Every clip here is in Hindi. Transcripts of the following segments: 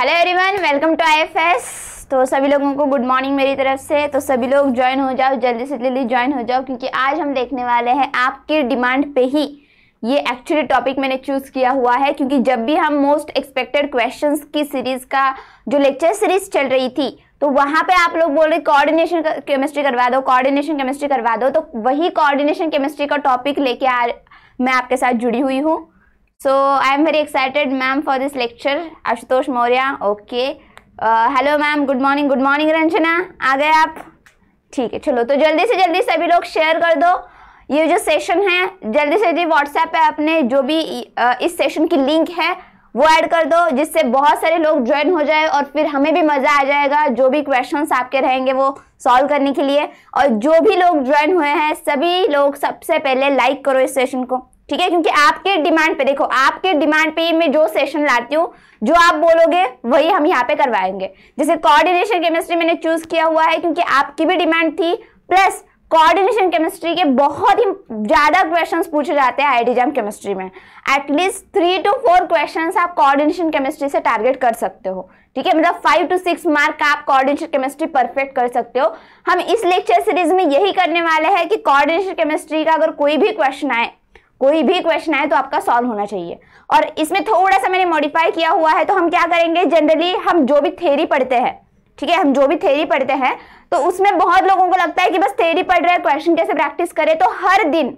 Hello everyone welcome to IFS तो सभी लोगों को गुड मॉर्निंग मेरी तरफ से तो सभी लोग ज्वाइन हो जाओ जल्दी से जल्दी ज्वाइन हो जाओ क्योंकि आज हम देखने वाले हैं आपके डिमांड पे ही ये एक्चुअली टॉपिक मैंने चूज़ किया हुआ है क्योंकि जब भी हम मोस्ट एक्सपेक्टेड क्वेश्चन की सीरीज़ का जो लेक्चर सीरीज चल रही थी तो वहाँ पे आप लोग बोल रहे कोऑर्डिनेशन केमिस्ट्री करवा दो कोऑर्डिनेशन केमिस्ट्री करवा दो तो वही कोऑर्डिनेशन केमिस्ट्री का टॉपिक लेके आ मैं आपके साथ जुड़ी हुई हूँ So I am very excited, ma'am, for this lecture. Ashutosh Maurya, okay. Hello ma'am good morning good morning Ranjana आ गए आप ठीक है चलो तो जल्दी से जल्दी सभी लोग शेयर कर दो ये जो सेशन है जल्दी से जल्दी व्हाट्सएप पे अपने जो भी इस सेशन की लिंक है वो ऐड कर दो जिससे बहुत सारे लोग ज्वाइन हो जाए और फिर हमें भी मज़ा आ जाएगा जो भी क्वेश्चंस आपके रहेंगे वो सॉल्व करने के लिए और जो भी लोग ज्वाइन हुए हैं सभी लोग सबसे पहले लाइक करो इस सेशन को ठीक है क्योंकि आपके डिमांड पे देखो आपके डिमांड पे मैं जो सेशन लाती हूँ जो आप बोलोगे वही हम यहाँ पे करवाएंगे जैसे कोऑर्डिनेशन केमिस्ट्री मैंने चूज किया हुआ है क्योंकि आपकी भी डिमांड थी प्लस कोऑर्डिनेशन केमिस्ट्री के बहुत ही ज़्यादा क्वेश्चंस पूछे जाते हैं आईडीजाम केमिस्ट्री में at least three two four question आप कॉर्डिनेशन केमिस्ट्री से टारगेट कर सकते हो ठीक है मतलब फाइव टू सिक्स मार्क आप कोऑर्डिनेशन केमिस्ट्री परफेक्ट कर सकते हो हम इस लेक्चर सीरीज में यही करने वाले हैं कि कोऑर्डिनेशन केमिस्ट्री का अगर कोई भी क्वेश्चन आए कोई भी क्वेश्चन आए तो आपका सॉल्व होना चाहिए और इसमें थोड़ा सा मैंने मॉडिफाई किया हुआ है तो हम क्या करेंगे जनरली हम जो भी थेरी पढ़ते हैं ठीक है हम जो भी थेरी पढ़ते हैं तो उसमें बहुत लोगों को लगता है कि बस थेरी पढ़ रहे हैं क्वेश्चन कैसे प्रैक्टिस करें तो हर दिन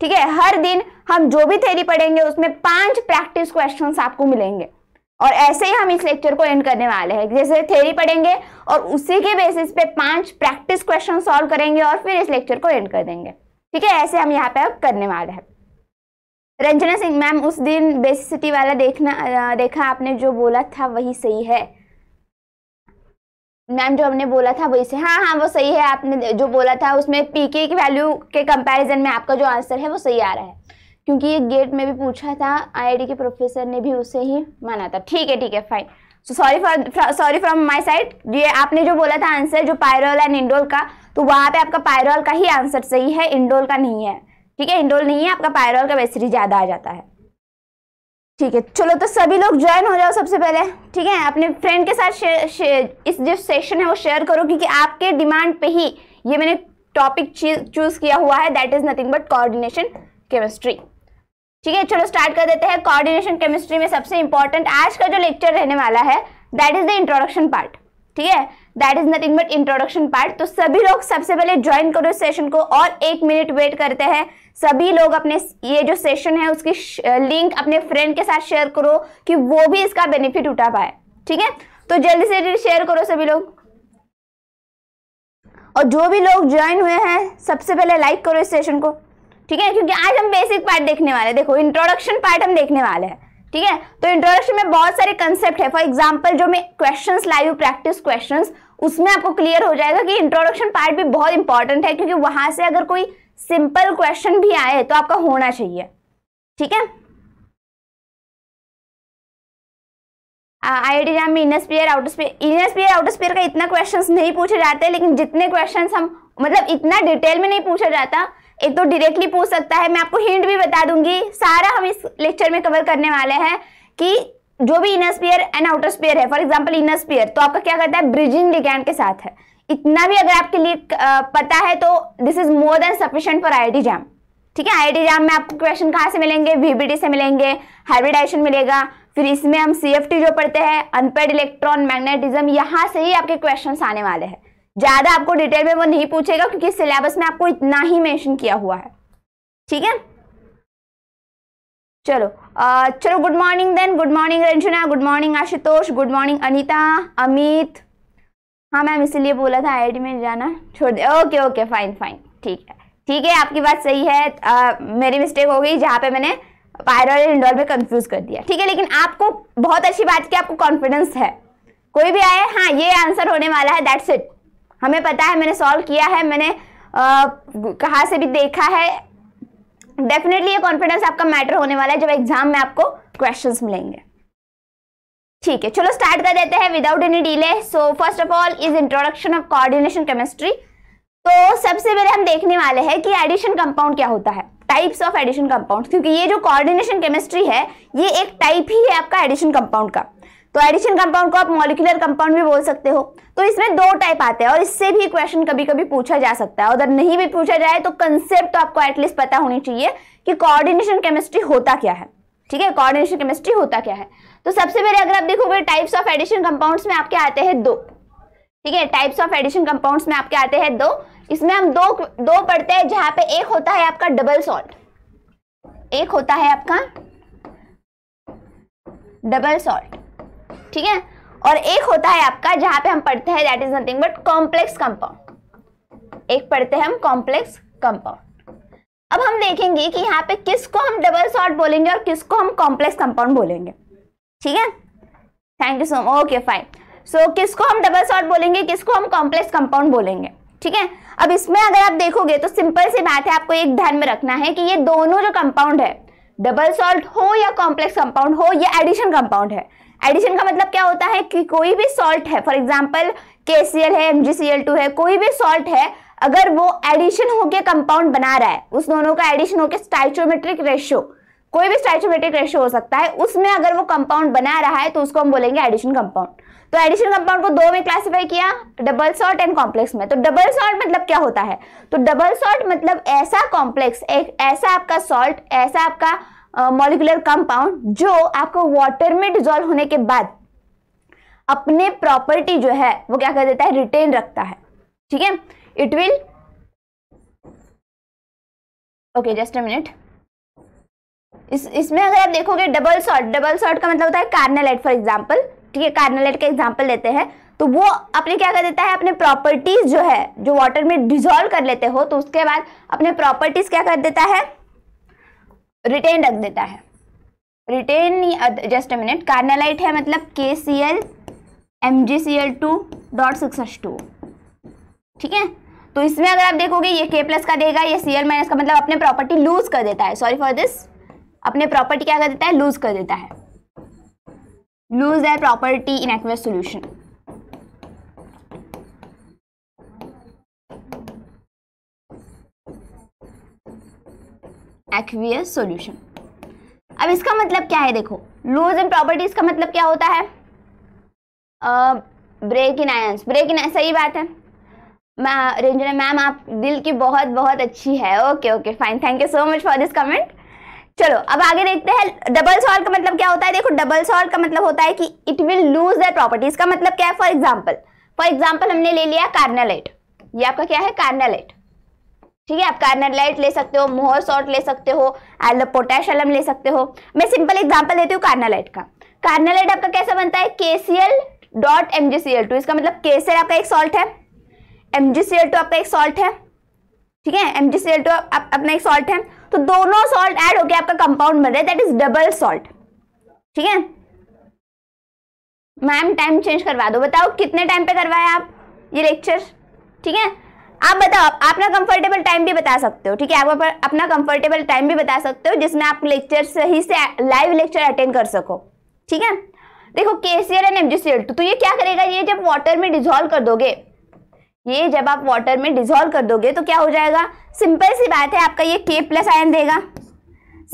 ठीक है हर दिन हम जो भी थेरी पढ़ेंगे उसमें पांच प्रैक्टिस क्वेश्चन आपको मिलेंगे और ऐसे ही हम इस लेक्चर को एंड करने वाले हैं जैसे थेरी पढ़ेंगे और उसी के बेसिस पे पांच प्रैक्टिस क्वेश्चन सॉल्व करेंगे और फिर इस लेक्चर को एंड कर देंगे ठीक है ऐसे हम यहाँ पे अब करने वाले हैं रंजना सिंह मैम उस दिन बेसिसिटी वाला देखना देखा आपने जो बोला था वही सही है मैम जो हमने बोला था वही से हाँ हाँ वो सही है आपने जो बोला था उसमें पीके की वैल्यू के कंपैरिजन में आपका जो आंसर है वो सही आ रहा है क्योंकि ये गेट में भी पूछा था आईआईटी के प्रोफेसर ने भी उसे ही माना था ठीक है ठीक है fine so sorry for sorry from my side ये आपने जो बोला था आंसर जो पायरोल एंड इंडोल का तो वहाँ पे आपका पायरोल का ही आंसर सही है इंडोल का नहीं है ठीक है इंडोल नहीं है आपका पायरॉल का वैसे ज़्यादा आ जाता है ठीक है चलो तो सभी लोग ज्वाइन हो जाओ सबसे पहले ठीक है अपने फ्रेंड के साथ शे, शे, इस जो सेशन है वो शेयर करो क्योंकि आपके डिमांड पे ही ये मैंने टॉपिक चूज किया हुआ है that is nothing but coordination chemistry ठीक है चलो स्टार्ट कर देते हैं कोऑर्डिनेशन केमिस्ट्री में सबसे इंपॉर्टेंट आज का जो लेक्चर रहने वाला है that is the introduction part ठीक है that is nothing but introduction part तो सभी लोग सबसे पहले ज्वाइन करो इस सेशन को और एक मिनट वेट करते हैं सभी लोग अपने ये जो सेशन है उसकी लिंक अपने फ्रेंड के साथ शेयर करो कि वो भी इसका बेनिफिट उठा पाए ठीक है तो जल्दी से जल्दी शेयर करो सभी लोग और जो भी लोग ज्वाइन हुए हैं सबसे पहले लाइक करो इस सेशन को ठीक है क्योंकि आज हम बेसिक पार्ट देखने वाले हैं देखो इंट्रोडक्शन पार्ट हम देखने वाले हैं ठीक है तो इंट्रोडक्शन में बहुत सारे कंसेप्ट है फॉर एग्जाम्पल जो मैं क्वेश्चंस लाइव प्रैक्टिस क्वेश्चंस उसमें आपको क्लियर हो जाएगा कि इंट्रोडक्शन पार्ट भी बहुत इंपॉर्टेंट है क्योंकि वहां से अगर कोई सिंपल क्वेश्चन भी आए तो आपका होना चाहिए ठीक है आई आई में inner sphere outer sphere inner sphere outer sphere का इतना क्वेश्चन नहीं पूछे जाते लेकिन जितने क्वेश्चन हम मतलब इतना डिटेल में नहीं पूछा जाता एक तो डायरेक्टली पूछ सकता है मैं आपको हिंट भी बता दूंगी सारा हम इस लेक्चर में कवर करने वाले हैं कि जो भी inner sphere and outer sphere है फॉर एग्जाम्पल इनर स्पीयर तो आपका क्या करता है ब्रिजिंग लिगैंड के साथ है इतना भी अगर आपके लिए पता है तो this is more than sufficient for I JAM ठीक है आई जैम में आपको क्वेश्चन कहाँ से मिलेंगे वीबीटी से मिलेंगे हाइब्रिडाइशन मिलेगा फिर इसमें हम सी जो पढ़ते हैं अनपेड इलेक्ट्रॉन मैग्नेटिज्म यहाँ से ही आपके क्वेश्चन आने वाले हैं ज़्यादा आपको डिटेल में वो नहीं पूछेगा क्योंकि सिलेबस में आपको इतना ही मेंशन किया हुआ है ठीक है चलो चलो good morning then good morning Ranjana good morning Ashutosh good morning Anita Amit हाँ मैम इसीलिए बोला था आई में जाना छोड़ दे ओके ओके फाइन फाइन ठीक है ठीक है आपकी बात सही है आ, मेरी मिस्टेक हो गई जहाँ पे मैंने पायरो और इंडोर में कंफ्यूज कर दिया ठीक है लेकिन आपको बहुत अच्छी बात की आपको कॉन्फिडेंस है कोई भी आए हाँ ये आंसर होने वाला है दैट्स इट हमें पता है मैंने सॉल्व किया है मैंने कहाँ से भी देखा है डेफिनेटली ये कॉन्फिडेंस आपका मैटर होने वाला है जब एग्जाम में आपको क्वेश्चन मिलेंगे ठीक है चलो स्टार्ट कर देते हैं without any delay so first of all is introduction of coordination chemistry तो सबसे पहले हम देखने वाले हैं कि एडिशन कंपाउंड क्या होता है टाइप्स ऑफ एडिशन कंपाउंड क्योंकि ये जो कोऑर्डिनेशन केमिस्ट्री है ये एक टाइप ही है आपका एडिशन कंपाउंड का तो एडिशन कंपाउंड को आप मॉलिकुलर कंपाउंड भी बोल सकते हो तो इसमें दो टाइप आते हैं और इससे भी क्वेश्चन कभी कभी पूछा जा सकता है अगर नहीं भी पूछा जाए तो कंसेप्ट तो आपको एटलीस्ट पता होनी चाहिए कि कोऑर्डिनेशन केमिस्ट्री होता क्या है ठीक है कोऑर्डिनेशन केमिस्ट्री होता क्या है तो सबसे पहले अगर आप देखोगे टाइप्स ऑफ एडिशन कंपाउंड्स में आपके आते हैं दो ठीक है टाइप्स ऑफ एडिशन कंपाउंड्स में आपके आते हैं दो इसमें हम दो दो पढ़ते हैं जहां पे एक होता है आपका डबल सॉल्ट एक होता है आपका डबल सॉल्ट ठीक है और एक होता है आपका जहां पे हम पढ़ते हैं that is nothing but complex compound एक पढ़ते हैं हम कॉम्प्लेक्स कंपाउंड अब हम देखेंगे कि यहाँ पे किसको हम डबल सॉल्ट बोलेंगे और किसको हम कॉम्प्लेक्स कंपाउंड बोलेंगे ठीक है thank you so much okay fine so किसको हम डबल सॉल्ट बोलेंगे किसको हम कॉम्प्लेक्स कंपाउंड बोलेंगे ठीक है अब इसमें अगर आप देखोगे तो सिंपल सी बात है आपको एक ध्यान में रखना है कि ये दोनों जो कंपाउंड है डबल सॉल्ट हो या कॉम्प्लेक्स कंपाउंड हो या एडिशन कंपाउंड है एडिशन का मतलब क्या होता है कि कोई भी सॉल्ट है फॉर एग्जाम्पल के है एम है कोई भी सॉल्ट है अगर वो एडिशन होके कंपाउंड बना रहा है उस दोनों का एडिशन होके स्टाइचोमेट्रिक रेशियो कोई भी स्टाइचोमेट्रिक रेशियो हो सकता है उसमें अगर वो कंपाउंड बना रहा है तो उसको हम बोलेंगे एडिशन कंपाउंड तो एडिशन कंपाउंड को दो में क्लासिफाई किया डबल सॉर्ट एंड कॉम्प्लेक्स में तो डबल सॉल्ट मतलब क्या होता है तो डबल सॉल्ट मतलब ऐसा कॉम्प्लेक्स एक ऐसा आपका सॉल्ट ऐसा आपका मॉलिकुलर uh, कंपाउंड जो आपको वाटर में डिजोल्व होने के बाद अपने प्रॉपर्टी जो है वो क्या कर देता है रिटेन रखता है ठीक है it will okay just a minute इस इसमें अगर आप देखोगे डबल शॉट डबल शॉट का मतलब होता है कार्नेलाइट फॉर एग्जाम्पल ठीक है कार्नेलाइट का एग्जाम्पल लेते हैं तो वो अपने क्या कर देता है अपने प्रॉपर्टीज जो है जो वाटर में डिजोल्व कर लेते हो तो उसके बाद अपने प्रॉपर्टीज क्या कर देता है रिटेन रख देता है retain just a minute carnallite है मतलब K C L M G C L two dot six H two ठीक है तो इसमें अगर आप देखोगे ये के प्लस का देगा ये सी एल माइनस का मतलब अपने प्रॉपर्टी लूज कर देता है सॉरी फॉर दिस अपने प्रॉपर्टी क्या कर देता है लूज कर देता है lose their property in aqueous solution aqueous solution अब इसका मतलब क्या है देखो लूज इन प्रॉपर्टीज का मतलब क्या होता है break in ions break in सही बात है मैं रेंजना मैम आप दिल की बहुत बहुत अच्छी है okay okay fine thank you so much for this comment चलो अब आगे देखते हैं डबल सॉल्व का मतलब क्या होता है देखो डबल सॉल्व का मतलब होता है कि it will lose their property इसका मतलब क्या है फॉर एग्जाम्पल फॉर एग्जाम्पल हमने ले लिया कार्नालाइट ये आपका क्या है कार्नालाइट ठीक है आप कार्नालाइट ले सकते हो मोहर सॉल्ट ले सकते हो एल पोटेश ले सकते हो मैं सिंपल एग्जाम्पल देती हूँ कार्नालाइट का कार्नालाइट आपका कैसा बनता है KCL dot M G C L two इसका मतलब केसीएल आपका एक सॉल्ट है M G C L two आपका एक सॉल्ट है ठीक है M G C L two अपना एक सॉल्ट है तो दोनों सॉल्ट ऐड होकर आपका कंपाउंड बन रहा है दैट इज डबल सॉल्ट ठीक है मैम टाइम चेंज करवा दो बताओ कितने टाइम पे करवाया आप ये लेक्चर ठीक है आप बताओ अपना कंफर्टेबल टाइम भी बता सकते हो ठीक है आप अपना कंफर्टेबल टाइम भी बता सकते हो जिसमें आप लेक्चर सही से लाइव लेक्चर अटेंड कर सको ठीक है देखो केसीएल एंड एमजीसीएल तो, तो ये क्या करेगा ये जब वाटर में डिजोल्व कर दोगे ये जब आप वाटर में डिजोल्व कर दोगे तो क्या हो जाएगा सिंपल सी बात है आपका ये के प्लस आयन देगा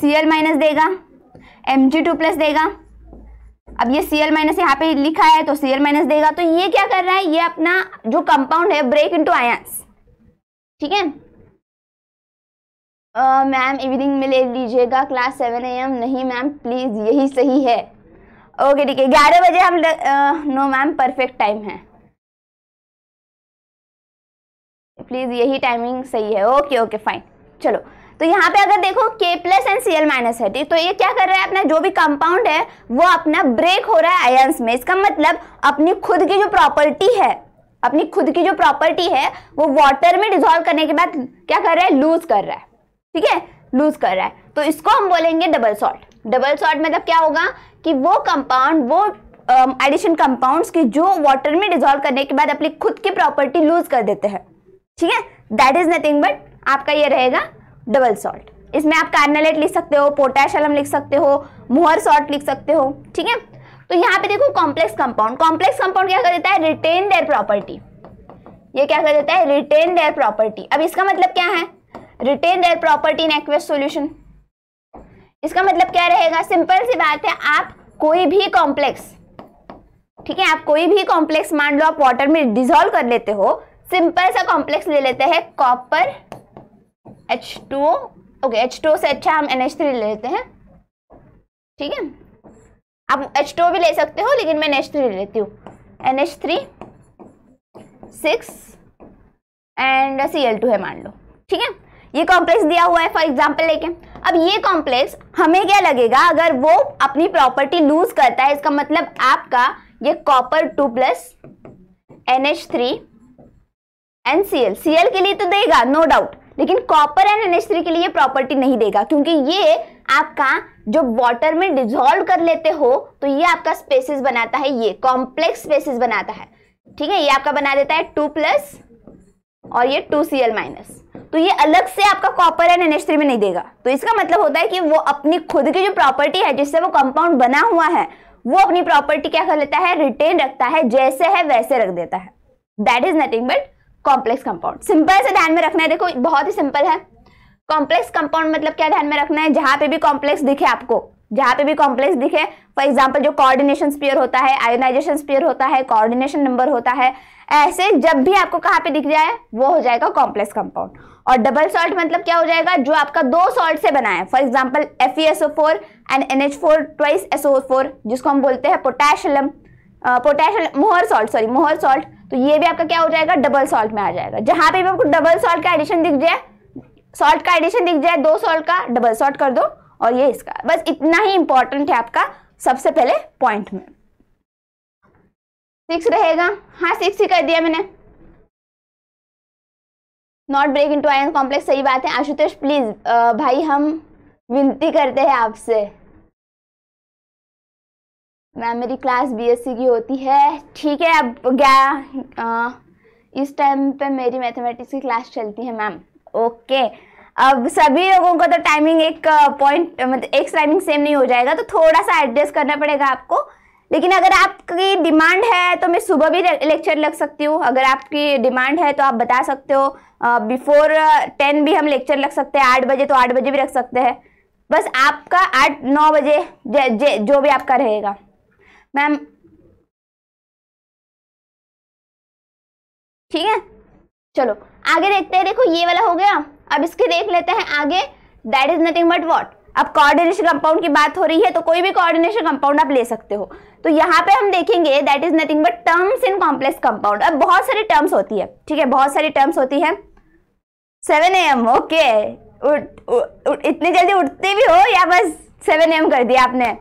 सी एल माइनस देगा एम जी टू प्लस देगा अब ये सी एल माइनस यहाँ पे लिखा है तो सी एल माइनस देगा तो ये क्या कर रहा है ये अपना जो कंपाउंड है ब्रेक टू आयंस ठीक है मैम इवनिंग में ले लीजिएगा क्लास सेवन ए एम नहीं मैम प्लीज़ यही सही है ओके ठीक है ग्यारह बजे हम नो मैम परफेक्ट टाइम है प्लीज़ तो यही टाइमिंग सही है ओके ओके फाइन चलो तो यहाँ पे अगर देखो K plus and C L minus है ठीक तो ये क्या कर रहा है अपना जो भी कंपाउंड है वो अपना ब्रेक हो रहा है आयंस में इसका मतलब अपनी खुद की जो प्रॉपर्टी है अपनी खुद की जो प्रॉपर्टी है वो वाटर में डिजोल्व करने के बाद क्या कर रहा है लूज कर रहा है ठीक है लूज कर रहा है तो इसको हम बोलेंगे डबल सॉल्ट डबल सॉल्ट मतलब क्या होगा कि वो कंपाउंड वो एडिशन कंपाउंड्स की जो वाटर में डिजोल्व करने के बाद अपनी खुद की प्रॉपर्टी लूज कर देते हैं ठीक है दैट इज नथिंग बट आपका ये रहेगा डबल सॉल्ट इसमें आप कार्नलेट लिख सकते हो पोटैश लिख सकते हो मोहर सॉल्ट लिख सकते हो ठीक है तो यहाँ पे देखो कॉम्प्लेक्स कंपाउंड कॉम्प्लेक्स कंपाउंड क्या कर देता है रिटेन देयर प्रॉपर्टी ये क्या कर देता है रिटेन देयर प्रॉपर्टी अब इसका मतलब क्या है retain their property in aqueous solution इसका मतलब क्या रहेगा सिंपल सी बात है आप कोई भी कॉम्प्लेक्स ठीक है आप कोई भी कॉम्प्लेक्स मान लो आप वाटर में डिजोल्व कर लेते हो सिंपल सा कॉम्प्लेक्स ले लेते हैं copper H two okay H two से अच्छा हम एन एच थ्री ले लेते हैं ठीक है आप एच टू भी ले सकते हो लेकिन मैं एन एच थ्री ले लेती हूँ NH three six and C L two है मान लो ठीक है ये कॉम्प्लेक्स दिया हुआ है फॉर एग्जाम्पल लेके अब ये कॉम्प्लेक्स हमें क्या लगेगा अगर वो अपनी प्रॉपर्टी लूज करता है इसका मतलब आपका ये copper two plus N H three NCL CL के लिए तो देगा नो no डाउट लेकिन कॉपर एंड एन के लिए प्रॉपर्टी नहीं देगा क्योंकि ये आपका जो वाटर में डिजोल्व कर लेते हो तो ये आपका स्पेसिस बनाता है ये कॉम्प्लेक्स स्पेसिस बनाता है ठीक है ये आपका बना देता है टू प्लस और ये टू सी एल माइनस तो ये अलग से आपका कॉपर एंड एन में नहीं देगा तो इसका मतलब होता है कि वो अपनी खुद की जो प्रॉपर्टी है जिससे वो कंपाउंड बना हुआ है वो अपनी प्रॉपर्टी क्या कर लेता है रिटेन रखता है जैसे है वैसे रख देता है that is nothing but complex compound simple से ध्यान में रखना है देखो बहुत ही सिंपल है कॉम्प्लेक्स कंपाउंड मतलब क्या ध्यान में रखना है जहां पे भी कॉम्प्लेक्स दिखे आपको जहां पे भी कॉम्प्लेक्स दिखे फॉर एग्जाम्पल जो कोऑर्डिनेशन स्पीयर होता है आयोनाइजेशन स्पीयर होता है कोऑर्डिनेशन नंबर होता है ऐसे जब भी आपको कहाँ पे दिख जाए वो हो जाएगा कॉम्प्लेक्स कंपाउंड और डबल सॉल्ट मतलब क्या हो जाएगा जो आपका दो सॉल्ट से बना है for example F E SO four and N H four twice SO four जिसको हम बोलते हैं potassium potassium Mohr salt sorry Mohr salt तो ये भी आपका क्या हो जाएगा डबल सॉल्ट में आ जाएगा जहां पे भी आपको डबल सॉल्ट का एडिशन दिख जाए सॉल्ट का एडिशन दिख जाए दो सॉल्ट का डबल सॉल्ट कर दो और ये इसका बस इतना ही इंपॉर्टेंट है आपका सबसे पहले पॉइंट में सिक्स रहेगा हाँ सिक्स ही कर दिया मैंने not break into ion complex सही बात है आशुतोष प्लीज भाई हम विनती करते हैं आपसे मैम मेरी क्लास बीएससी की होती है ठीक है अब गया इस टाइम पे मेरी मैथमेटिक्स की क्लास चलती है मैम ओके अब सभी लोगों का तो टाइमिंग एक पॉइंट मतलब एक टाइमिंग सेम नहीं हो जाएगा तो थोड़ा सा एडजस्ट करना पड़ेगा आपको लेकिन अगर आपकी डिमांड है तो मैं सुबह भी लेक्चर लग सकती हूँ अगर आपकी डिमांड है तो आप बता सकते हो बिफोर टेन भी हम लेक्चर लग सकते हैं आठ बजे तो आठ बजे भी रख सकते हैं बस आपका आठ नौ बजे जे, जे, जो भी आपका रहेगा मैम ठीक है चलो आगे देखते हैं देखो ये वाला हो गया अब इसके देख लेते हैं आगे that is nothing but what अब कोऑर्डिनेशन कंपाउंड की बात हो रही है तो कोई भी कोऑर्डिनेशन कंपाउंड आप ले सकते हो तो यहाँ पे हम देखेंगे that is nothing but terms in complex compound अब बहुत सारी टर्म्स होती है ठीक है बहुत सारी टर्म्स होती है सेवन एम ओके उठ, इतनी जल्दी उठते भी हो या बस सेवन एम कर दिया आपने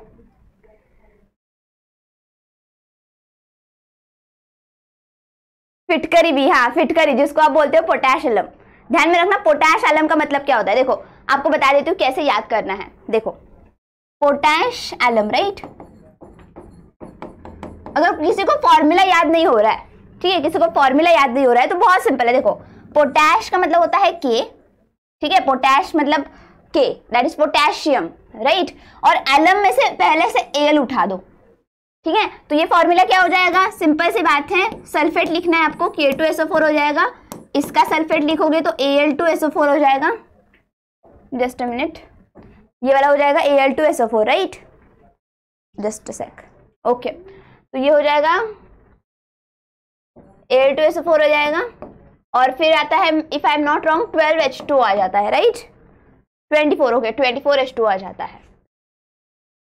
फिटकरी भी हाँ फिटकरी जिसको आप बोलते हो पोटैश अलम ध्यान में रखना पोटैश अलम का मतलब क्या होता है देखो आपको बता देती हूँ कैसे याद करना है देखो पोटैश एलम राइट अगर किसी को फॉर्मूला याद नहीं हो रहा है ठीक है किसी को फॉर्मूला याद नहीं हो रहा है तो बहुत सिंपल है देखो पोटैश का मतलब होता है के ठीक है पोटैश मतलब के दैट इज पोटेशियम राइट और एलम में से पहले से एल उठा दो ठीक है तो ये फॉर्मूला क्या हो जाएगा सिंपल सी बात है सल्फेट लिखना है आपको के टू एसओ फोर हो जाएगा इसका सल्फेट लिखोगे तो A L two SO four हो जाएगा जस्ट अ मिनट ये वाला हो जाएगा A L two SO four right just a sec okay तो ये हो जाएगा A L two SO four हो जाएगा और फिर आता है if I am not wrong twelve H two आ जाता है right twenty four okay twenty four H two आ जाता है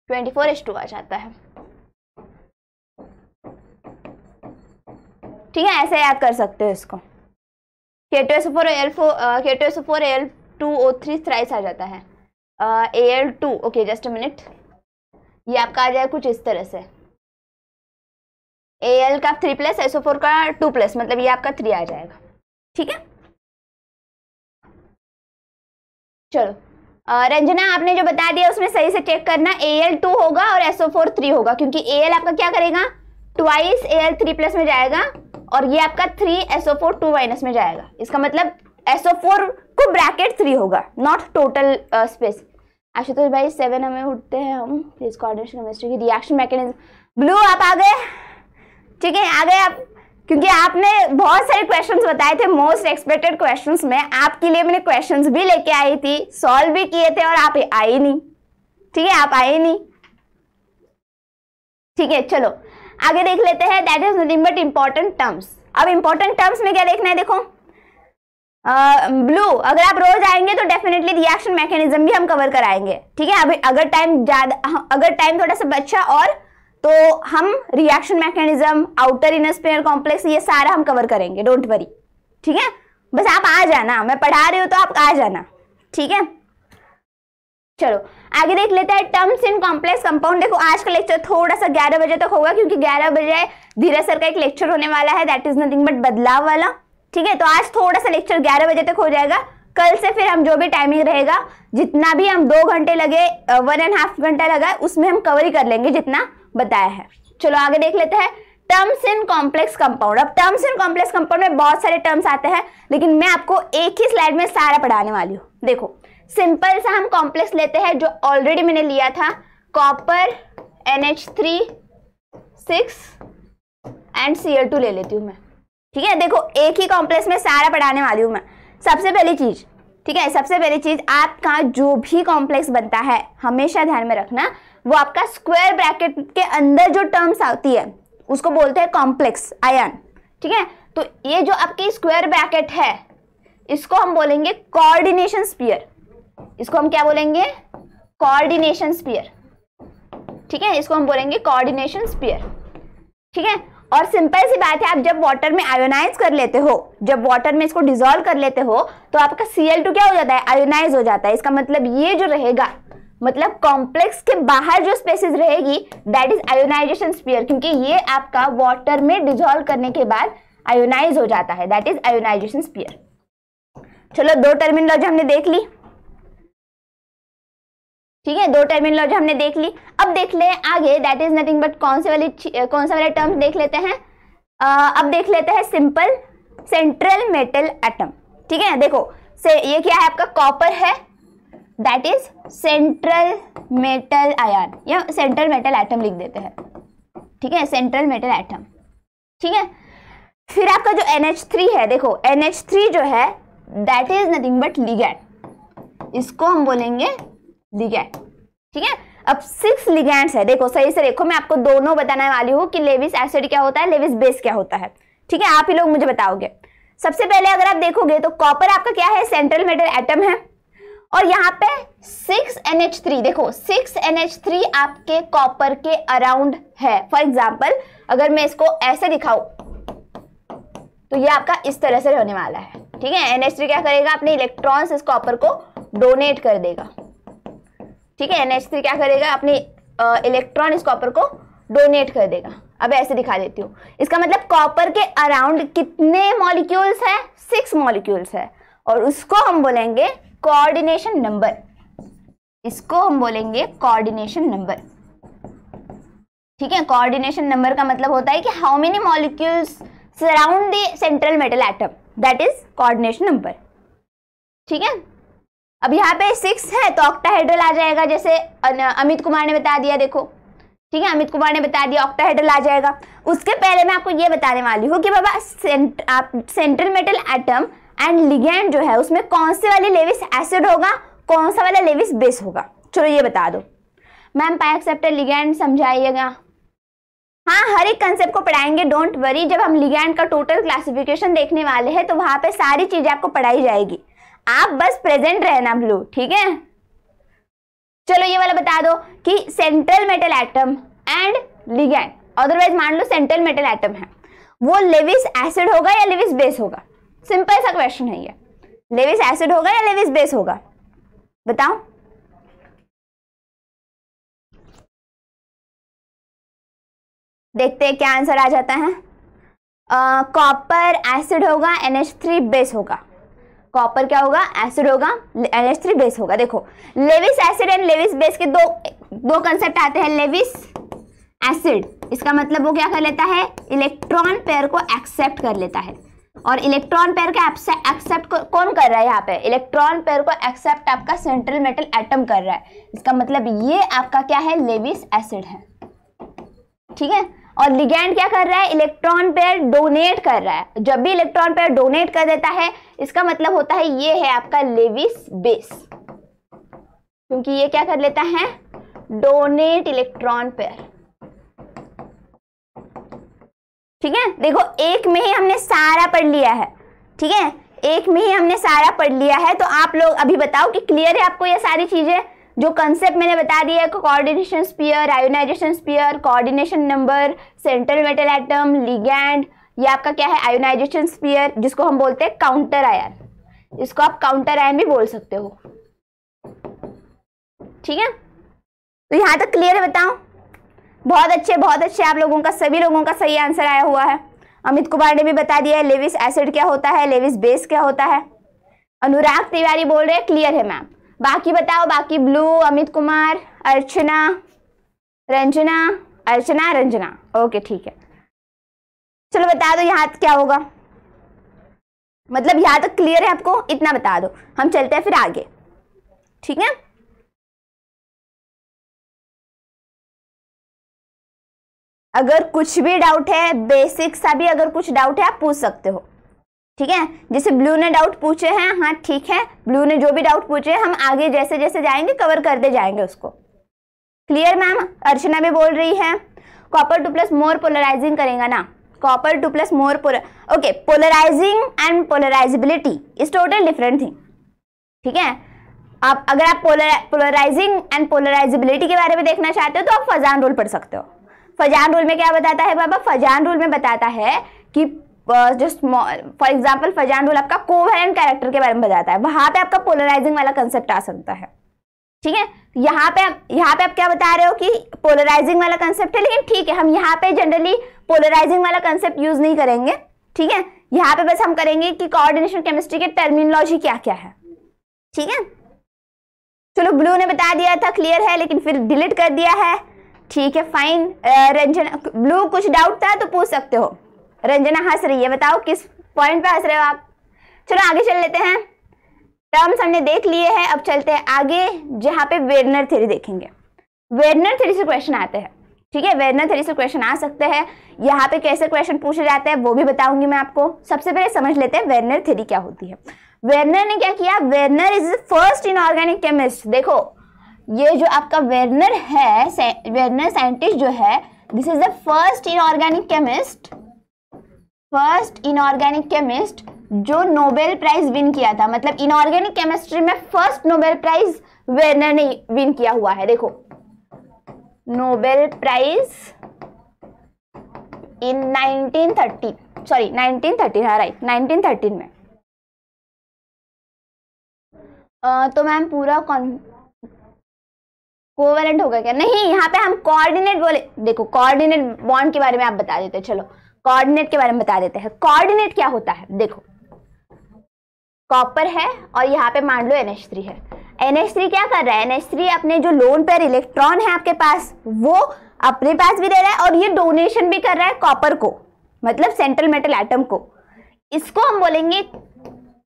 ट्वेंटी फोर एच टू आ जाता है ठीक है ऐसे याद कर सकते हो इसको K four L four S four L two O three thrice आ जाता है A L two okay just minute ये आपका आ जाए कुछ इस तरह से ए एल का थ्री प्लस एसओ फोर का टू प्लस मतलब ये आपका थ्री आ जाएगा ठीक है चलो रंजना आपने जो बता दिया उसमें सही से चेक करना ए एल टू होगा और एसओ फोर थ्री होगा क्योंकि ए एल आपका क्या करेगा twice A L three plus में जाएगा और ये आपका three SO four two minus में जाएगा इसका मतलब एसओ फोर को ब्रैकेट थ्री होगा नॉट टोटल स्पेस आशुतोष भाई सेवन हमें उठते हैं हम इस कोऑर्डिनेशन केमिस्ट्री की रिएक्शन मैकेनिज्म ब्लू आप आ गए ठीक है आ गए आप क्योंकि आपने बहुत सारे क्वेश्चंस बताए थे मोस्ट एक्सपेक्टेड क्वेश्चंस में आपके लिए मैंने क्वेश्चंस भी लेके आई थी सॉल्व भी किए थे और आप आए नहीं ठीक है आप आए नहीं ठीक है चलो आगे देख लेते हैं that is nothing but important terms अब इम्पोर्टेंट टर्म्स में क्या देखना है देखो ब्लू uh, अगर आप रोज आएंगे तो डेफिनेटली रिएक्शन मैकेनिज्म भी हम कवर कराएंगे ठीक है अभी अगर टाइम ज्यादा हाँ, अगर टाइम थोड़ा सा बचा और तो हम reaction mechanism outer inner sphere complex ये सारा हम कवर करेंगे डोंट वरी ठीक है बस आप आ जाना मैं पढ़ा रही हूँ तो आप आ जाना ठीक है चलो आगे देख लेते हैं टर्म्स इन कॉम्प्लेक्स कंपाउंड देखो आज का लेक्चर थोड़ा सा ग्यारह बजे तक होगा क्योंकि ग्यारह बजे धीरे सर का एक लेक्चर होने वाला है दैट इज नथिंग बट बदलाव वाला ठीक है तो आज थोड़ा सा लेक्चर ग्यारह बजे तक हो जाएगा कल से फिर हम जो भी टाइमिंग रहेगा जितना भी हम दो घंटे लगे वन एंड हाफ घंटा लगा उसमें हम कवर ही कर लेंगे जितना बताया है चलो आगे देख लेते हैं टर्म्स इन कॉम्प्लेक्स कंपाउंड अब टर्म्स इन कॉम्प्लेक्स कंपाउंड में बहुत सारे टर्म्स आते हैं लेकिन मैं आपको एक ही स्लाइड में सारा पढ़ाने वाली हूँ देखो सिंपल सा हम कॉम्प्लेक्स लेते हैं जो ऑलरेडी मैंने लिया था copper N H three six and C L two ले लेती हूँ मैं ठीक है देखो एक ही कॉम्प्लेक्स में सारा पढ़ाने वाली हूँ मैं सबसे पहली चीज़ ठीक है सबसे पहली चीज़ आपका जो भी कॉम्प्लेक्स बनता है हमेशा ध्यान में रखना वो आपका स्क्वायर ब्रैकेट के अंदर जो टर्म्स आती है उसको बोलते हैं कॉम्प्लेक्स आयन ठीक है तो ये जो आपकी स्क्वायर ब्रैकेट है इसको हम बोलेंगे कोऑर्डिनेशन स्पीयर इसको हम क्या बोलेंगे कोऑर्डिनेशन स्पीयर ठीक है इसको हम बोलेंगे कोऑर्डिनेशन स्पीयर ठीक है और सिंपल सी बात है आप जब वाटर में आयोनाइज कर लेते हो जब वाटर में इसको डिजोल्व कर लेते हो तो आपका Cl2 क्या हो जाता है आयोनाइज हो जाता है इसका मतलब ये जो रहेगा मतलब कॉम्प्लेक्स के बाहर जो स्पेसिस रहेगी दैट इज आयोनाइजेशन स्पीयर क्योंकि ये आपका वाटर में डिजोल्व करने के बाद आयोनाइज हो जाता है दैट इज आयोनाइजेशन स्पीयर चलो दो टर्मिनोलॉजी हमने देख ली ठीक है दो टर्मिनोलॉजी हमने देख ली अब देख ले आगे दैट इज नथिंग बट कौन से वाली कौन से वाले टर्म देख लेते हैं uh, अब देख लेते हैं सिंपल सेंट्रल मेटल एटम ठीक है देखो से ये क्या है आपका कॉपर है that is central metal ion या सेंट्रल मेटल एटम लिख देते हैं ठीक है सेंट्रल मेटल एटम ठीक है फिर आपका जो थ्री है देखो थ्री जो है that is nothing but ligand इसको हम बोलेंगे लिगैंड ठीक है अब सिक्स लिगैंड्स है देखो सही से देखो मैं आपको दोनों बताने वाली हूँ कि लेविस एसिड क्या होता है लेविस बेस क्या होता है ठीक है आप ही लोग मुझे बताओगे सबसे पहले अगर आप देखोगे तो कॉपर आपका क्या है सेंट्रल मेटल एटम है और यहाँ पे सिक्स एन एच थ्री देखो सिक्स एन एच थ्री आपके कॉपर के अराउंड है फॉर एग्जाम्पल अगर मैं इसको ऐसे दिखाऊ तो ये आपका इस तरह से रहने वाला है ठीक है एन एच थ्री क्या करेगा अपने इलेक्ट्रॉन्स इस कॉपर को डोनेट कर देगा ठीक है NH3 क्या करेगा अपने इलेक्ट्रॉन इस कॉपर को डोनेट कर देगा अब ऐसे दिखा देती हूँ इसका मतलब कॉपर के अराउंड कितने मॉलिक्यूल्स हैं सिक्स मॉलिक्यूल्स है और उसको हम बोलेंगे कोऑर्डिनेशन नंबर इसको हम बोलेंगे कोऑर्डिनेशन नंबर ठीक है कोऑर्डिनेशन नंबर का मतलब होता है कि how many molecules surround the central metal atom that is coordination number ठीक है अब यहाँ पे सिक्स है तो ऑक्टाहेड्रल आ जाएगा जैसे अमित कुमार ने बता दिया देखो ठीक है अमित कुमार ने बता दिया ऑक्टाहेड्रल आ जाएगा उसके पहले मैं आपको ये बताने वाली हूँ कि बाबा सेंट, आप central metal atom and ligand जो है उसमें कौन से वाले लेविस एसिड होगा कौन सा वाला लेविस बेस होगा चलो ये बता दो मैम एक्सेप्टर लिगैंड समझाइएगा हाँ हर एक कंसेप्ट को पढ़ाएंगे डोंट वरी जब हम लिगैंड का टोटल क्लासिफिकेशन देखने वाले हैं तो वहाँ पे सारी चीज़ें आपको पढ़ाई जाएगी आप बस प्रेजेंट रहना ब्लू ठीक है चलो ये वाला बता दो कि central metal atom and ligand otherwise मान लो सेंट्रल मेटल एटम है वो लेविस एसिड होगा या लेविस बेस होगा सिंपल सा क्वेश्चन है ये लेविस एसिड होगा या लेविस बेस होगा बताओ देखते हैं क्या आंसर आ जाता है कॉपर एसिड होगा एनएच थ्री बेस होगा कॉपर क्या होगा एसिड होगा एन थ्री बेस होगा देखो Lewis acid and Lewis base के दो दो कंसेप्ट आते हैं लेविस एसिड इसका मतलब वो क्या कर लेता है इलेक्ट्रॉन पेयर को एक्सेप्ट कर लेता है और इलेक्ट्रॉन पेयर का एक्सेप्ट कौन कर रहा है यहाँ पे इलेक्ट्रॉन पेयर को एक्सेप्ट आपका सेंट्रल मेटल एटम कर रहा है इसका मतलब ये आपका क्या है लेविस एसिड है ठीक है और लिगेंड क्या कर रहा है इलेक्ट्रॉन पेयर डोनेट कर रहा है जब भी इलेक्ट्रॉन पेयर डोनेट कर देता है इसका मतलब होता है ये है आपका लेविस बेस क्योंकि ये क्या कर लेता है डोनेट इलेक्ट्रॉन पेयर ठीक है देखो एक में ही हमने सारा पढ़ लिया है ठीक है एक में ही हमने सारा पढ़ लिया है तो आप लोग अभी बताओ कि क्लियर है आपको ये सारी चीजें जो कंसेप्ट मैंने बता दिया है coordination sphere ionization sphere coordination number central metal atom ligand ये आपका क्या है आयोनाइजेशन स्पीयर जिसको हम बोलते हैं काउंटर आयन इसको आप काउंटर आयन भी बोल सकते हो ठीक है तो यहाँ तक क्लियर है बताओ बहुत अच्छे बहुत अच्छे आप लोगों का सभी लोगों का सही आंसर आया हुआ है अमित कुमार ने भी बता दिया है लेविस एसिड क्या होता है लेविस बेस क्या होता है अनुराग तिवारी बोल रहे हैं क्लियर है मैम बाकी बताओ बाकी ब्लू अमित कुमार अर्चना रंजना अर्चना रंजना ओके ठीक है चलो बता दो यहाँ क्या होगा मतलब यहाँ तक तो क्लियर है आपको इतना बता दो हम चलते हैं फिर आगे ठीक है अगर कुछ भी डाउट है बेसिक सा भी अगर कुछ डाउट है आप पूछ सकते हो ठीक है जैसे ब्लू ने डाउट पूछे हैं हाँ ठीक है ब्लू ने जो भी डाउट पूछे हैं हम आगे जैसे जैसे जाएंगे कवर करते जाएंगे उसको क्लियर मैम अर्चना भी बोल रही है copper two plus more polarizing करेगा ना copper two plus more pole okay polarizing and polarizability is total different thing ठीक है आप अगर आप पोलराइजिंग एंड पोलराइजिबिलिटी के बारे में देखना चाहते हो तो आप फजान रूल पढ़ सकते हो फजान रूल में क्या बताता है बाबा फजान रूल में बताता है कि जो फॉर एग्जाम्पल फजान रूल आपका कोवेलेंट कैरेक्टर के बारे में बताता है वहां पे आपका पोलराइजिंग वाला कंसेप्ट आ सकता है ठीक है यहाँ पे यहाँ पे आप क्या बता रहे हो कि पोलराइजिंग वाला कंसेप्ट है लेकिन ठीक है हम यहाँ पे जनरली पोलराइजिंग वाला कंसेप्ट यूज नहीं करेंगे ठीक है यहाँ पे बस हम करेंगे कि कोऑर्डिनेशन केमिस्ट्री के टर्मिनोलॉजी क्या क्या है ठीक है चलो ब्लू ने बता दिया था क्लियर है लेकिन फिर डिलीट कर दिया है ठीक है फाइन uh, रंजन ब्लू कुछ डाउट था तो पूछ सकते हो रंजना हंस रही है बताओ किस पॉइंट पे हंस रहे हो आप चलो आगे चल लेते हैं टर्म्स हमने देख लिए हैं अब चलते हैं आगे जहाँ पे वेर्नर थ्योरी देखेंगे वेर्नर थ्योरी से क्वेश्चन आते हैं ठीक है वेर्नर थ्योरी से क्वेश्चन आ सकते हैं यहाँ पे कैसे क्वेश्चन पूछे जाते हैं वो भी बताऊंगी मैं आपको सबसे पहले समझ लेते हैं वेर्नर थ्योरी क्या होती है वेर्नर ने क्या किया Werner is first inorganic chemist देखो ये जो आपका वेर्नर है वेर्नर साइंटिस्ट जो है this is the first inorganic chemist first inorganic chemist जो नोबेल प्राइज विन किया था मतलब इनऑर्गेनिक केमिस्ट्री में फर्स्ट नोबेल प्राइज विनर ने विन किया हुआ है देखो नोबेल प्राइज इन 1930 सॉरी 1913 हाँ राइट नाइनटीन में uh, तो मैम पूरा कौन कोवेलेंट होगा क्या नहीं यहाँ पे हम कोऑर्डिनेट बोले देखो कोऑर्डिनेट बॉन्ड के बारे में आप बता देते चलो कोऑर्डिनेट के बारे में बता देते हैं कोऑर्डिनेट क्या होता है देखो कॉपर है और यहाँ पे मान लो थ्री है एनएच थ्री क्या कर रहा है थ्री अपने जो लोन पर इलेक्ट्रॉन है आपके पास वो अपने पास भी दे रहा है और ये डोनेशन भी कर रहा है कॉपर को मतलब सेंट्रल मेटल एटम को इसको हम बोलेंगे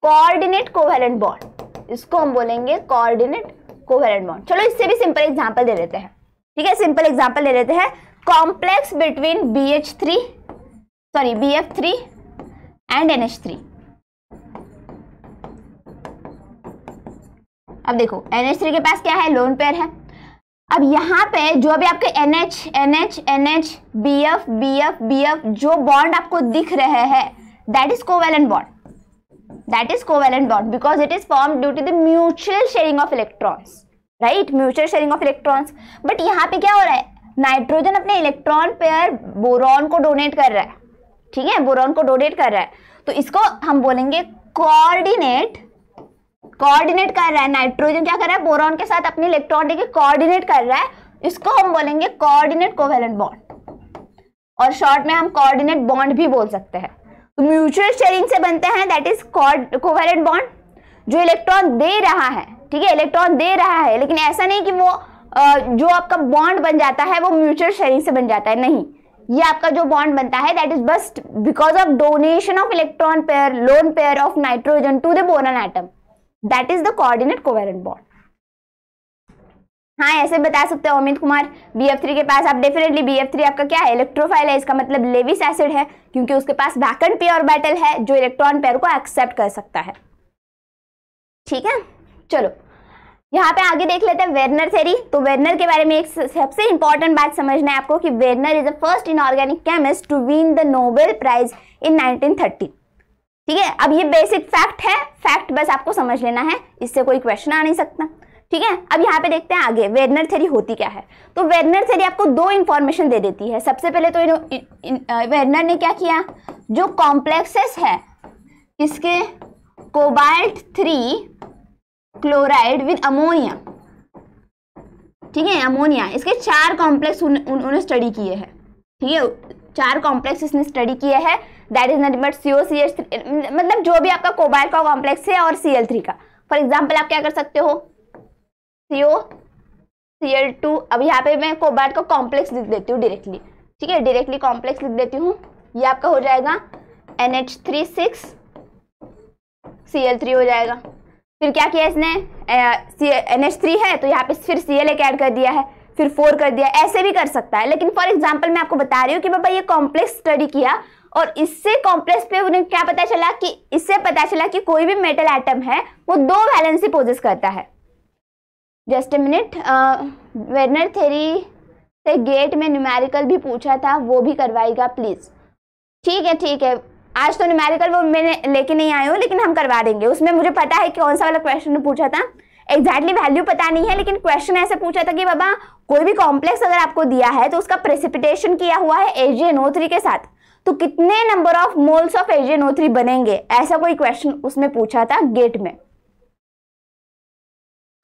कोऑर्डिनेट कोवेलेंट बॉन्ड इसको हम बोलेंगे कोऑर्डिनेट कोवेलेंट बॉन्ड चलो इससे भी सिंपल एग्जांपल दे देते हैं ठीक है सिंपल एग्जांपल दे देते हैं complex between B H three sorry BF3 and NH3 अब देखो NH3 के पास क्या है लोन पेयर है अब यहाँ पे जो भी आपके NH, NH, NH, BF, BF, BF जो बॉन्ड आपको दिख रहे हैं that is covalent bond that is covalent bond because it is form due to the mutual sharing of electrons right mutual sharing of electrons but यहाँ पे क्या हो रहा है नाइट्रोजन अपने इलेक्ट्रॉन पेयर बोरॉन को डोनेट कर रहा है ठीक है बोरॉन को डोनेट कर रहा है तो इसको हम बोलेंगे कोऑर्डिनेट कोऑर्डिनेट कर रहा है नाइट्रोजन क्या कर रहा है बोरॉन के साथ अपने इलेक्ट्रॉन देके कोऑर्डिनेट कर रहा है इसको हम बोलेंगे कोऑर्डिनेट कोवेलेंट बॉन्ड और शॉर्ट में हम कोऑर्डिनेट बॉन्ड भी बोल सकते हैं तो म्यूचुअल शेयरिंग से बनते हैं दैट इज कोवेलेंट बॉन्ड जो इलेक्ट्रॉन दे रहा है ठीक है इलेक्ट्रॉन दे रहा है लेकिन ऐसा नहीं कि वो जो आपका बॉन्ड बन जाता है वो म्यूचुअल शेयरिंग से बन जाता है नहीं ये आपका जो बॉन्ड बनता है that is bust because of donation of electron pair lone pair of nitrogen to the boron atom that is the coordinate covalent bond हाँ ऐसे बता सकते हो Amit Kumar B F three के पास आप डेफिनेटली बी एफ थ्री आपका क्या है इलेक्ट्रोफाइल है इसका मतलब लेविस एसिड है क्योंकि उसके पास वैकेंट पेयर बैटल है जो इलेक्ट्रॉन पेयर को एक्सेप्ट कर सकता है ठीक है चलो यहाँ पे आगे देख लेते हैं वेर्नर थेरी तो वेर्नर के बारे में एक सबसे इंपॉर्टेंट बात समझना है आपको कि Werner is the first inorganic chemist to win the Nobel prize in 1930 ठीक है अब ये बेसिक फैक्ट है फैक्ट बस आपको समझ लेना है इससे कोई क्वेश्चन आ नहीं सकता ठीक है अब यहाँ पे देखते हैं आगे वेर्नर थेरी होती क्या है तो वेर्नर थेरी आपको दो इन्फॉर्मेशन दे देती है सबसे पहले तो इन, इन, इन, वेर्नर ने क्या किया जो कॉम्प्लेक्सेस है इसके cobalt three chloride with ammonia ठीक है अमोनिया इसके चार कॉम्प्लेक्स उन्होंने स्टडी किए हैं ठीक है चार कॉम्प्लेक्स इसने स्टडी किया है that is not but C O C H मतलब जो भी आपका कोबाइल का कॉम्प्लेक्स है और सी एल थ्री का फॉर एग्जाम्पल आप क्या कर सकते हो सी ओ सी एल टू अब यहाँ पे मैं कोबाइल का कॉम्प्लेक्स लिख देती हूँ डायरेक्टली ठीक है डायरेक्टली कॉम्प्लेक्स लिख देती हूँ ये आपका हो जाएगा N H three six C L three हो जाएगा फिर क्या किया इसने एन एच थ्री है तो यहाँ पे फिर सी एल एक ऐड कर दिया है फिर फोर कर दिया ऐसे भी कर सकता है लेकिन फॉर एग्जाम्पल मैं आपको बता रही हूँ कि बाबा ये कॉम्प्लेक्स स्टडी किया और इससे कॉम्प्लेक्स पे उन्हें क्या पता चला कि इससे पता चला कि कोई भी मेटल एटम है वो दो वैलेंसी पोजेस करता है just a minute Werner theory से गेट में न्यूमेरिकल भी पूछा था वो भी करवाएगा प्लीज़ ठीक है ठीक है आज तो न्यूमेरिकल वो मैंने लेके नहीं आई हूँ लेकिन हम करवा देंगे उसमें मुझे पता है कि कौन सा वाला क्वेश्चन पूछा था एग्जैक्टली exactly वैल्यू पता नहीं है लेकिन क्वेश्चन ऐसे पूछा था कि बाबा कोई भी कॉम्प्लेक्स अगर आपको दिया है तो उसका प्रेसिपिटेशन किया हुआ है एजीएनओ थ्री के साथ तो कितने number of moles of AgNO three बनेंगे ऐसा कोई क्वेश्चन उसमें पूछा था गेट में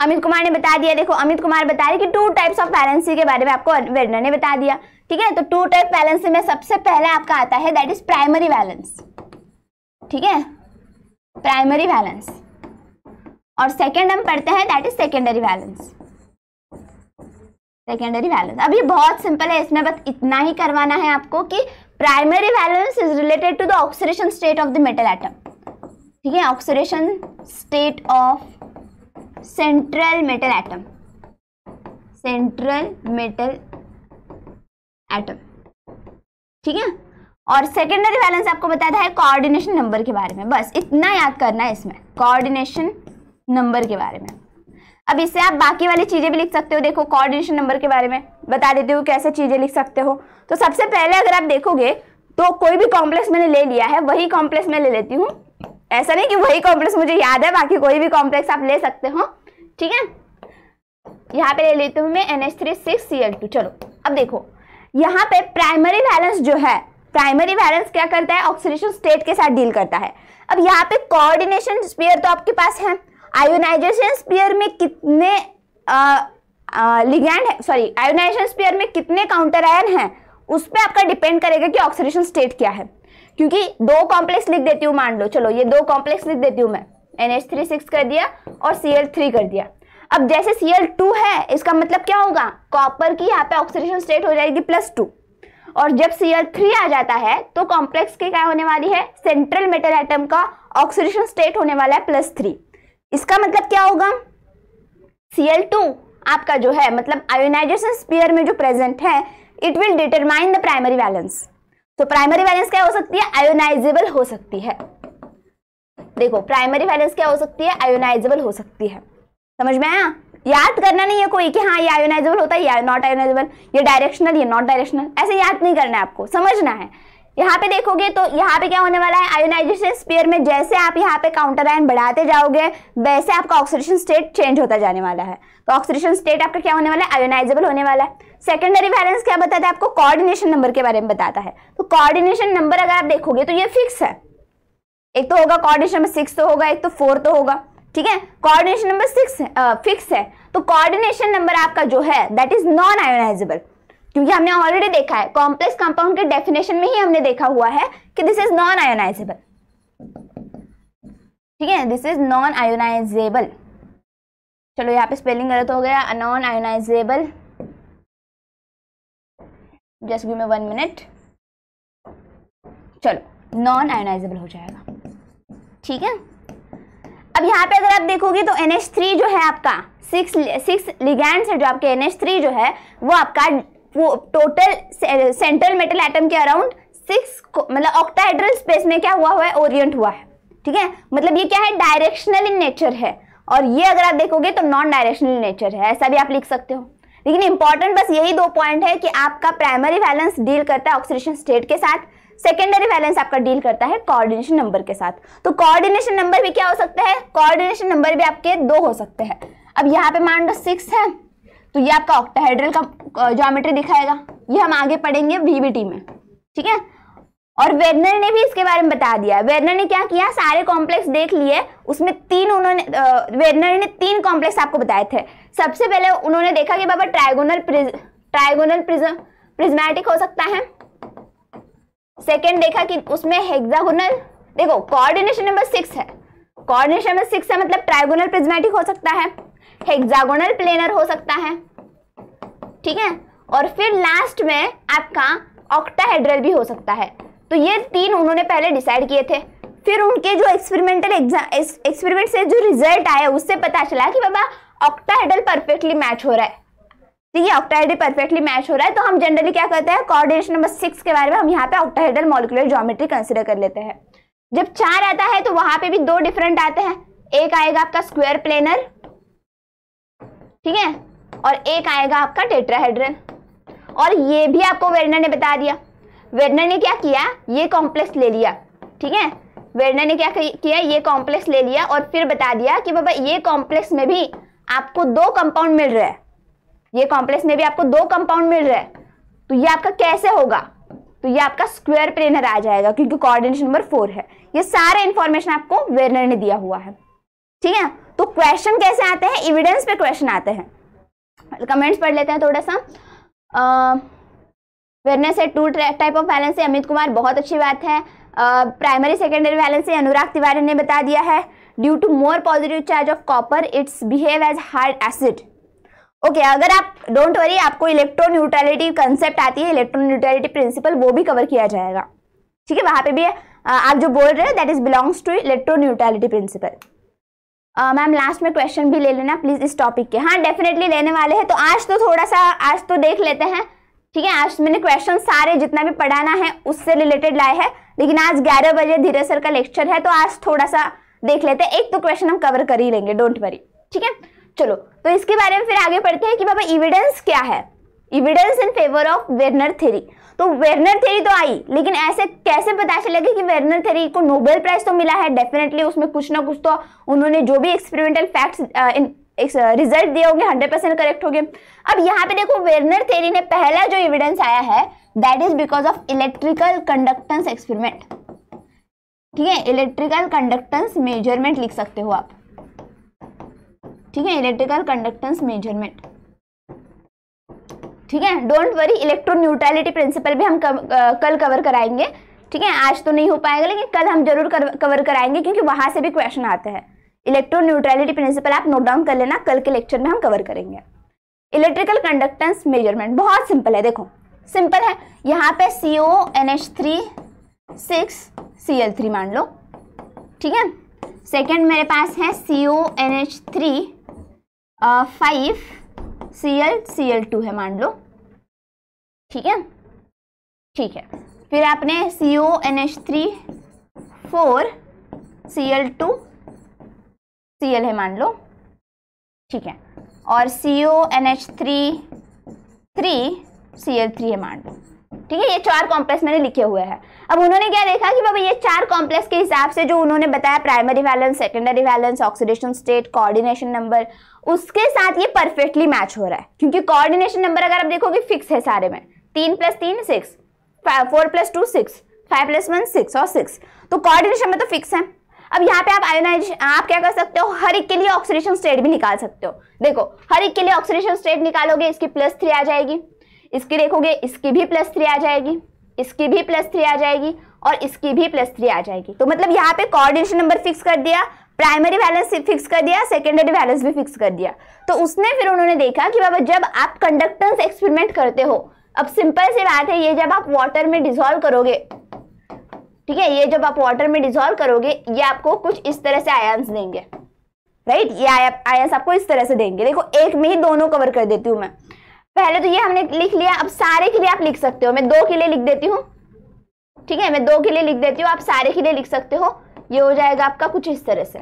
अमित कुमार ने बता दिया देखो अमित कुमार बता रहे कि टू टाइप्स ऑफ पैरेंसी के बारे में आपको वेडना ने बता दिया ठीक है तो टू टाइप बैलेंस में सबसे पहले आपका आता है दैट इज प्राइमरी बैलेंस ठीक है प्राइमरी बैलेंस और सेकेंड हम पढ़ते हैं that is secondary valence secondary valence अब ये बहुत सिंपल है इसमें बस इतना ही करवाना है आपको कि primary valence is related to the oxidation state of the metal atom ठीक है oxidation state of central metal atom central metal atom ठीक है और सेकेंडरी बैलेंस आपको बताया है कोऑर्डिनेशन नंबर के बारे में बस इतना याद करना है इसमें कोऑर्डिनेशन नंबर के बारे में अब इससे आप बाकी वाली चीज़ें भी लिख सकते हो देखो कोऑर्डिनेशन नंबर के बारे में बता देती हूँ कैसे चीज़ें लिख सकते हो तो सबसे पहले अगर आप देखोगे तो कोई भी कॉम्प्लेक्स मैंने ले लिया है वही कॉम्प्लेक्स मैं ले लेती हूँ ऐसा नहीं कि वही कॉम्प्लेक्स मुझे याद है बाकी कोई भी कॉम्प्लेक्स आप ले सकते हो ठीक है यहाँ पे ले लेती हूँ मैं N H three six C L two चलो अब देखो यहाँ पे प्राइमरी वैलेंस जो है प्राइमरी वैलेंस क्या करता है ऑक्सीडेशन स्टेट के साथ डील करता है अब यहाँ पे कोऑर्डिनेशन स्पीयर तो आपके पास है आयोनाइजेशन स्पीयर में कितने लिगैंड है सॉरी आयोनाइजेशन स्पीयर में कितने काउंटर आयन है उस पर आपका डिपेंड करेगा कि ऑक्सीडेशन स्टेट क्या है क्योंकि दो कॉम्प्लेक्स लिख देती हूँ मान लो चलो ये दो कॉम्प्लेक्स लिख देती हूँ मैं एन एच थ्री सिक्स कर दिया और सी एल थ्री कर दिया अब जैसे सीएल टू है इसका मतलब क्या होगा कॉपर की यहाँ पे ऑक्सीडेशन स्टेट हो जाएगी प्लस टू और जब सीएल थ्री आ जाता है तो कॉम्प्लेक्स की क्या होने वाली है सेंट्रल मेटल आइटम का ऑक्सीडेशन स्टेट होने वाला है प्लस थ्री इसका मतलब क्या होगा सीएल टू आपका जो है मतलब आयोनाइजेशन स्पीयर में जो प्रेजेंट है it will determine the primary valence तो प्राइमरी बैलेंस क्या हो सकती है आयोनाइजेबल हो सकती है देखो प्राइमरी बैलेंस क्या हो सकती है आयोनाइजेबल हो सकती है समझ में आया याद करना नहीं है कोई कि हाँ ये आयोनाइजेबल होता है या नॉट आयोनाइजेबल ये डायरेक्शनल ये नॉट डायरेक्शनल ऐसे याद नहीं करना है आपको समझना है यहाँ पे देखोगे तो यहाँ पे क्या होने वाला है आयोनाइजेशन स्पेयर में जैसे आप यहाँ पे काउंटर आयन बढ़ाते जाओगे वैसे आपका ऑक्सीडेशन स्टेट चेंज होता जाने वाला है तो ऑक्सीडेशन स्टेट आपका क्या होने वाला है आयोनाइजेबल होने वाला है सेकेंडरी बैलेंस क्या बताता है आपको कोऑर्डिनेशन नंबर के बारे में बताता है तो कोऑर्डिनेशन नंबर अगर आप देखोगे तो ये फिक्स है एक तो होगा कोऑर्डिनेशन नंबर सिक्स तो होगा एक तो फोर तो होगा ठीक है कोऑर्डिनेशन नंबर सिक्स फिक्स है तो कोऑर्डिनेशन नंबर आपका जो है दैट इज नॉन आयोनाइजेबल क्योंकि हमने ऑलरेडी देखा है कॉम्प्लेक्स कंपाउंड के डेफिनेशन में ही हमने देखा हुआ है कि दिस इज नॉन आयोनाइजेबल ठीक है दिस इज नॉन आयोनाइजेबल चलो यहाँ पे स्पेलिंग गलत हो गया non ionizable just give me one minute चलो नॉन आयोनाइजेबल हो जाएगा ठीक है अब यहाँ पे अगर आप देखोगे तो एन जो है आपका सिक्स सिक्स लिगैंड्स है जो आपके एन जो है वो आपका वो टोटल सेंट्रल मेटल एटम के अराउंड सिक्स मतलब ऑक्टाहेड्रल स्पेस में क्या हुआ हुआ है ओरिएंट हुआ है ठीक है मतलब ये क्या है डायरेक्शनल इन नेचर है और ये अगर आप देखोगे तो नॉन डायरेक्शनल नेचर है ऐसा भी आप लिख सकते हो लेकिन इंपॉर्टेंट बस यही दो पॉइंट है कि आपका प्राइमरी बैलेंस डील करता है ऑक्सीडेशन स्टेट के साथ सेकेंडरी वैलेंस आपका डील करता है कोऑर्डिनेशन नंबर के साथ तो कोऑर्डिनेशन नंबर भी क्या हो सकता है कोऑर्डिनेशन नंबर भी आपके दो हो सकते हैं अब यहाँ पे मान लो सिक्स है तो ये आपका ऑक्टाहेड्रल का ज्योमेट्री दिखाएगा ये हम आगे पढ़ेंगे वीबीटी में ठीक है और वेर्नर ने भी इसके बारे में बता दिया वेर्नर ने क्या किया सारे कॉम्प्लेक्स देख लिए उसमें तीन उन्होंने वेर्नर ने तीन कॉम्प्लेक्स आपको बताए थे सबसे पहले उन्होंने देखा कि बाबा trigonal prism trigonal prism prismatic हो सकता है सेकेंड देखा कि उसमें हेक्सागोनल देखो कोऑर्डिनेशन नंबर सिक्स है कोऑर्डिनेशन नंबर सिक्स है मतलब ट्राइगोनल प्रिज्मेटिक हो सकता है हेक्सागोनल प्लेनर हो सकता है ठीक है और फिर लास्ट में आपका ऑक्टाहेड्रल भी हो सकता है तो ये तीन उन्होंने पहले डिसाइड किए थे फिर उनके जो एक्सपेरिमेंटल एक्सपेरिमेंट से जो रिजल्ट आया उससे पता चला कि बाबा ऑक्टाहेड्रल परफेक्टली मैच हो रहा है देखिए ऑक्टाइडल परफेक्टली मैच हो रहा है तो हम जनरली क्या करते हैं कोऑर्डिनेशन नंबर सिक्स के बारे में हम यहाँ पे ऑक्टाइडल मॉलिकुलर ज्योमेट्री कंसिडर कर लेते हैं जब चार आता है तो वहां पे भी दो डिफरेंट आते हैं एक आएगा आपका स्क्वायर प्लेनर ठीक है और एक आएगा आपका टेट्राहेड्रन और ये भी आपको वेर्नर ने बता दिया वेर्नर ने क्या किया ये कॉम्प्लेक्स ले लिया ठीक है वेर्नर ने क्या किया ये कॉम्प्लेक्स ले लिया और फिर बता दिया कि बाबा ये कॉम्प्लेक्स में भी आपको दो कंपाउंड मिल रहा है ये कॉम्प्लेक्स में भी आपको दो कंपाउंड मिल रहे हैं तो ये आपका कैसे होगा तो ये आपका स्क्वायर प्लेनर आ जाएगा क्योंकि कोऑर्डिनेशन नंबर फोर है ये सारे इन्फॉर्मेशन आपको वेरनर ने दिया हुआ है ठीक है तो क्वेश्चन कैसे आते हैं एविडेंस पे क्वेश्चन आते हैं कमेंट्स पढ़ लेते हैं थोड़ा सा वेरनर से टू टाइप ऑफ बैलेंस है अमित कुमार बहुत अच्छी बात है प्राइमरी सेकेंडरी बैलेंस है अनुराग तिवारी ने बता दिया है due to more positive charge of copper it's behave as hard acid okay okay, अगर आप डोंट वरी आपको इलेक्ट्रो न्यूट्रलिटी कंसेप्ट आती है इलेक्ट्रो न्यूट्रलिटी प्रिंसिपल वो भी कवर किया जाएगा ठीक है वहां पे भी आप जो बोल रहे हो that is belongs to electro neutrality principle ma'am last में क्वेश्चन भी ले लेना प्लीज़ इस टॉपिक के हाँ डेफिनेटली लेने वाले हैं तो आज तो थोड़ा सा आज तो देख लेते हैं ठीक है आज मैंने क्वेश्चन सारे जितना भी पढ़ाना है उससे रिलेटेड लाए हैं लेकिन आज ग्यारह बजे धीरे सर का लेक्चर है तो आज थोड़ा सा देख लेते हैं एक तो क्वेश्चन हम कवर कर ही लेंगे डोंट वरी ठीक है चलो तो इसके बारे में फिर आगे पढ़ते हैं कि बाबा इविडेंस क्या है evidence in favour of Werner theory तो वेरनर थेरी तो आई लेकिन ऐसे कैसे पता चलेगा कि वेरनर थेरी को नोबेल प्राइज तो मिला है डेफिनेटली उसमें कुछ ना कुछ तो उन्होंने जो भी एक्सपेरिमेंटल फैक्ट्स रिजल्ट दिए होंगे हंड्रेड परसेंट करेक्ट होंगे अब यहाँ पे देखो वेरनर थेरी ने पहला जो एविडेंस आया है that is because of electrical conductance experiment ठीक है इलेक्ट्रिकल कंडक्टेंस मेजरमेंट लिख सकते हो आप ठीक है इलेक्ट्रिकल कंडक्टेंस मेजरमेंट ठीक है don't worry electro neutrality principle भी हम कल कवर कराएंगे ठीक है आज तो नहीं हो पाएगा लेकिन कल हम जरूर कवर कराएंगे क्योंकि वहां से भी क्वेश्चन आते हैं इलेक्ट्रो न्यूट्रलिटी प्रिंसिपल आप नोट डाउन कर लेना कल के लेक्चर में हम कवर करेंगे इलेक्ट्रिकल कंडक्टेंस मेजरमेंट बहुत सिंपल है देखो सिंपल है यहाँ पे C O N H three six C L three मान लो ठीक है सेकेंड मेरे पास है C O N H three five C L C L two है मान लो ठीक है ठीक है फिर आपने C O N H three four C L two C L है मान लो ठीक है और C O N H three three C L three है मान लो ठीक है ये चार कॉम्प्लेक्स मैंने लिखे हुए हैं अब उन्होंने क्या देखा कि बाबा ये चार कॉम्प्लेक्स के हिसाब से जो उन्होंने बताया primary valence secondary valence oxidation state coordination number उसके साथ ये परफेक्टली मैच हो रहा है क्योंकि कोऑर्डिनेशन नंबर अगर आप देखोगे फिक्स है सारे में तीन प्लस तीन six four plus two six five plus one six और सिक्स तो कोऑर्डिनेशन में तो फिक्स है अब यहाँ पे आप आयोनाइज आप क्या कर सकते हो हर एक के लिए ऑक्सीडेशन स्टेट भी निकाल सकते हो देखो हर एक के लिए ऑक्सीडेशन स्टेट निकालोगे इसकी प्लस थ्री आ जाएगी इसकी देखोगे इसकी भी प्लस थ्री आ जाएगी इसकी भी प्लस थ्री आ जाएगी और इसकी भी प्लस थ्री आ जाएगी तो मतलब यहाँ पे कोऑर्डिनेशन नंबर फिक्स कर दिया प्राइमरी बैलेंस फिक्स कर दिया सेकेंडरी बैलेंस भी फिक्स कर दिया तो उसने फिर उन्होंने देखा कि बाबा जब आप कंडक्टेंस एक्सपेरिमेंट करते हो अब सिंपल सी बात है ये जब आप वाटर में डिजोल्व करोगे ठीक है ये जब आप वाटर में डिजोल्व करोगे ये आपको कुछ इस तरह से आयंस देंगे राइट ये आयंस आपको इस तरह से देंगे देखो एक में ही दोनों कवर कर देती हूँ मैं पहले तो ये हमने लिख लिया अब सारे के लिए आप लिख सकते हो मैं दो के लिए लिख देती हूँ ठीक है मैं दो के लिए लिख देती हूँ आप सारे के लिए लिख सकते हो ये हो जाएगा आपका कुछ इस तरह से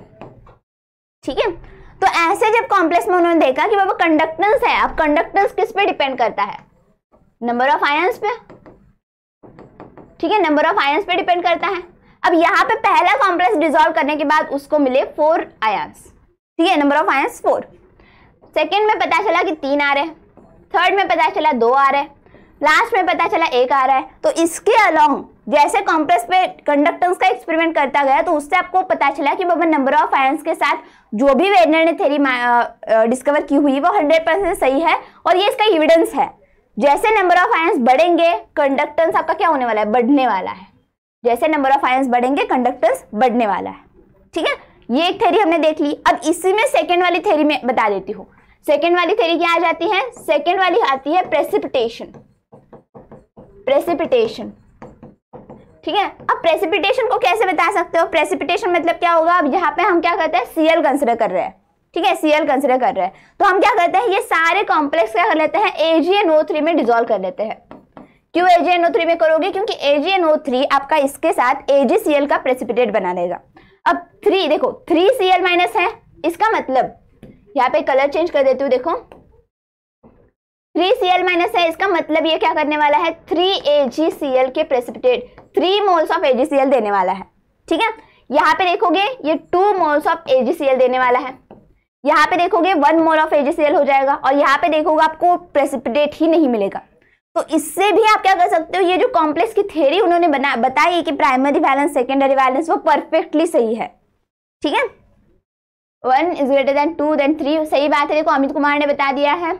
ठीक है तो ऐसे जब कॉम्प्लेक्स में उन्होंने देखा कि बाबा कंडक्टेंस है अब कंडक्टेंस किस पे डिपेंड करता है नंबर ऑफ आयंस पे ठीक है नंबर ऑफ आयंस पे डिपेंड करता है अब यहाँ पे पहला कॉम्प्लेक्स डिजोल्व करने के बाद उसको मिले फोर आयंस ठीक है number of ions four second में पता चला कि तीन आ रहे थर्ड में पता चला दो आ रहे लास्ट में पता चला एक आ रहा है तो इसके अलोंग जैसे कॉम्प्रेस पे कंडक्टेंस का एक्सपेरिमेंट करता गया तो उससे आपको पता चला कि बाबा नंबर ऑफ आयंस के साथ जो भी वेनर ने थेरी डिस्कवर की हुई वो हंड्रेड परसेंट सही है और ये इसका एविडेंस है जैसे नंबर ऑफ आयंस बढ़ेंगे कंडक्टेंस आपका क्या होने वाला है बढ़ने वाला है जैसे नंबर ऑफ आयंस बढ़ेंगे कंडक्टेंस बढ़ने वाला है ठीक है ये एक थेरी हमने देख ली अब इसी में सेकेंड वाली थेरी में बता देती हूँ सेकेंड वाली थेरी क्या आ जाती है सेकेंड वाली आती है प्रेसिपिटेशन प्रेसिपिटेशन ठीक है अब प्रेसिपिटेशन को कैसे बता सकते हो प्रेसिपिटेशन मतलब क्या होगा अब यहाँ पे हम क्या करते हैं सीएल कंसिडर कर रहे हैं ठीक है सीएल कंसिडर कर रहे हैं तो हम क्या करते हैं ये सारे कॉम्प्लेक्स क्या कर लेते हैं एजीएनओ थ्री में डिजोल्व कर लेते हैं क्यों एजीएनओ थ्री में करोगे क्योंकि एजीएनओ थ्री आपका इसके साथ एजीसीएल का प्रेसिपिटेट बना लेगा अब थ्री देखो थ्री सी एल माइनस है इसका मतलब यहाँ पे कलर चेंज कर देती हूँ देखो थ्री सी एल माइनस है इसका मतलब ये क्या करने वाला है three A G C L के precipitate three moles of A G C L देने वाला है ठीक है यहाँ पे देखोगे ये two moles of A G C L देने वाला है यहाँ पे देखोगे one mole of A G C L हो जाएगा और यहाँ पे देखोगे आपको प्रेसिपिटेट ही नहीं मिलेगा तो इससे भी आप क्या कर सकते हो ये जो कॉम्प्लेक्स की थ्योरी उन्होंने बना बताई कि प्राइमरी बैलेंस सेकेंडरी बैलेंस वो परफेक्टली सही है ठीक है one is greater than two than three सही बात है देखो अमित कुमार ने बता दिया है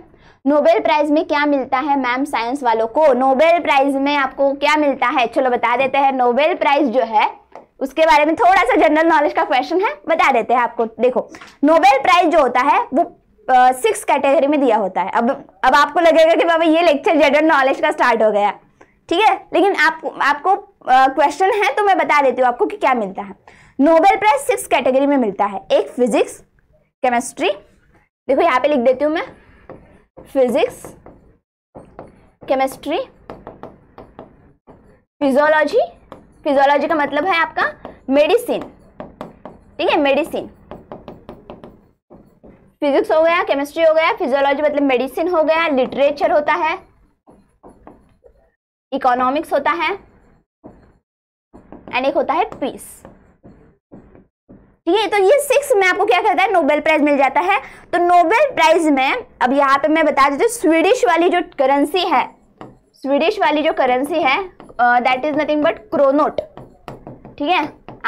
नोबेल प्राइज में क्या मिलता है मैम साइंस वालों को नोबेल प्राइज में आपको क्या मिलता है चलो बता देते हैं नोबेल प्राइज जो है उसके बारे में थोड़ा सा जनरल नॉलेज का क्वेश्चन है बता देते हैं आपको देखो नोबेल प्राइज जो होता है वो सिक्स कैटेगरी में दिया होता है अब अब आपको लगेगा कि बाबा ये लेक्चर जनरल नॉलेज का स्टार्ट हो गया ठीक है लेकिन आप, आपको क्वेश्चन है तो मैं बता देती हूँ आपको कि क्या मिलता है नोबेल प्राइज सिक्स कैटेगरी में मिलता है एक फिजिक्स केमेस्ट्री देखो यहाँ पे लिख देती हूँ मैं फिजिक्स केमिस्ट्री फिजोलॉजी फिजोलॉजी का मतलब है आपका मेडिसिन ठीक है मेडिसिन फिजिक्स हो गया केमिस्ट्री हो गया फिजियोलॉजी मतलब मेडिसिन हो गया लिटरेचर होता है इकोनॉमिक्स होता है एंड एक होता है पीस ठीक है तो ये सिक्स में आपको क्या कहता है नोबेल प्राइज मिल जाता है तो नोबेल प्राइज में अब यहाँ पे मैं बता देती हूँ स्वीडिश वाली जो करेंसी है स्वीडिश वाली जो करेंसी है दैट इज नथिंग बट क्रोनोट ठीक है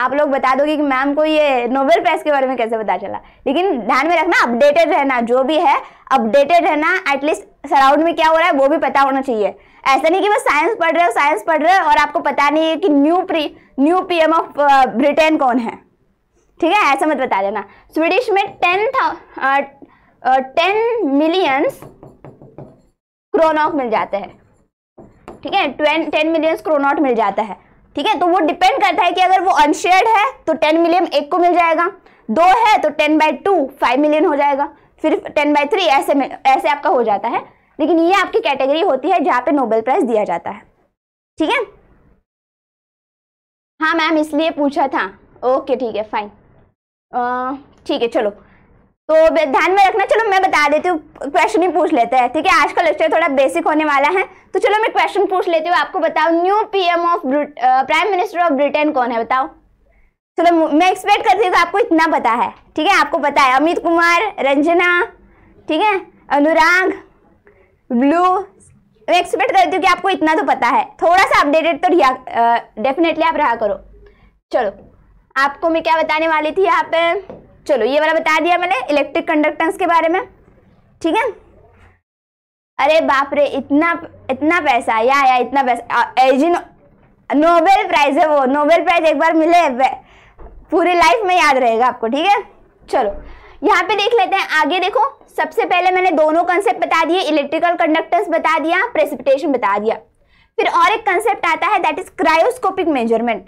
आप लोग बता दोगे कि मैम को ये नोबेल प्राइज के बारे में कैसे पता चला लेकिन ध्यान में रखना अपडेटेड रहना जो भी है अपडेटेड रहना एटलीस्ट सराउंड में क्या हो रहा है वो भी पता होना चाहिए ऐसा नहीं कि बस साइंस पढ़ रहे हो साइंस पढ़ रहे हो और आपको पता नहीं है कि new pre new PM of Britain कौन है ठीक है ऐसा मत बता देना स्वीडिश में टेन था टेन मिलियंस क्रोनॉक मिल जाते हैं ठीक है ट्वेन टेन मिलियंस क्रोनॉट मिल जाता है ठीक है तो वो डिपेंड करता है कि अगर वो अनशेयर्ड है तो टेन मिलियन एक को मिल जाएगा दो है तो ten by two five million हो जाएगा फिर टेन बाई थ्री ऐसे में ऐसे आपका हो जाता है लेकिन ये आपकी कैटेगरी होती है जहाँ पे नोबेल प्राइज दिया जाता है ठीक है हाँ मैम इसलिए पूछा था ओके ठीक है फाइन ठीक है चलो तो ध्यान में रखना चलो मैं बता देती हूँ क्वेश्चन ही पूछ लेते हैं ठीक है आज का लेक्चर थोड़ा बेसिक होने वाला है तो चलो मैं क्वेश्चन पूछ लेती हूँ आपको बताओ new PM of prime minister of Britain कौन है बताओ चलो मैं एक्सपेक्ट करती हूँ आपको इतना पता है ठीक है आपको पता है अमित कुमार रंजना ठीक है अनुराग ब्लू मैं एक्सपेक्ट करती हूँ कि आपको इतना तो पता है थोड़ा सा अपडेटेड तो डेफिनेटली आप रहा करो चलो आपको मैं क्या बताने वाली थी यहाँ पे चलो ये वाला बता दिया मैंने इलेक्ट्रिक कंडक्टेंस के बारे में ठीक है अरे बाप रे इतना इतना पैसा या या इतना पैसा एजी नोबेल प्राइज़ है वो नोबेल प्राइज़ एक बार मिले पूरी लाइफ में याद रहेगा आपको ठीक है चलो यहाँ पे देख लेते हैं आगे देखो सबसे पहले मैंने दोनों कंसेप्ट बता दिए इलेक्ट्रिकल कंडक्टेंस बता दिया प्रेसिपिटेशन बता दिया फिर और एक कंसेप्ट आता है दैट इज क्रायोस्कोपिक मेजरमेंट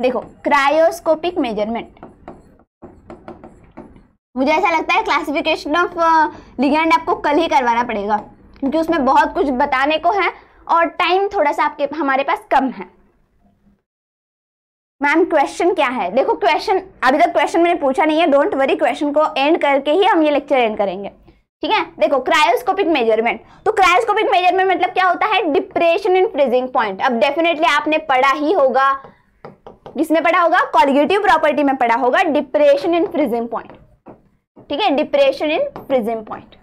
देखो क्रायोस्कोपिक मेजरमेंट मुझे ऐसा लगता है क्लासिफिकेशन ऑफ लिगेंड आपको कल ही करवाना पड़ेगा क्योंकि उसमें बहुत कुछ बताने को है और टाइम थोड़ा सा आपके हमारे पास कम है मैम क्वेश्चन क्या है देखो क्वेश्चन अभी तक क्वेश्चन मैंने पूछा नहीं है डोंट वरी क्वेश्चन को एंड करके ही हम ये लेक्चर एंड करेंगे ठीक है देखो क्रायोस्कोपिक मेजरमेंट तो क्रायोस्कोपिक मेजरमेंट मतलब क्या होता है डिप्रेशन इन फ्रीजिंग पॉइंट अब डेफिनेटली आपने पढ़ा ही होगा किसमें पढ़ा होगा कॉलिगेटिव प्रॉपर्टी में पढ़ा होगा डिप्रेशन इन फ्रिजिंग पॉइंट ठीक है डिप्रेशन इन फ्रिजिंग पॉइंट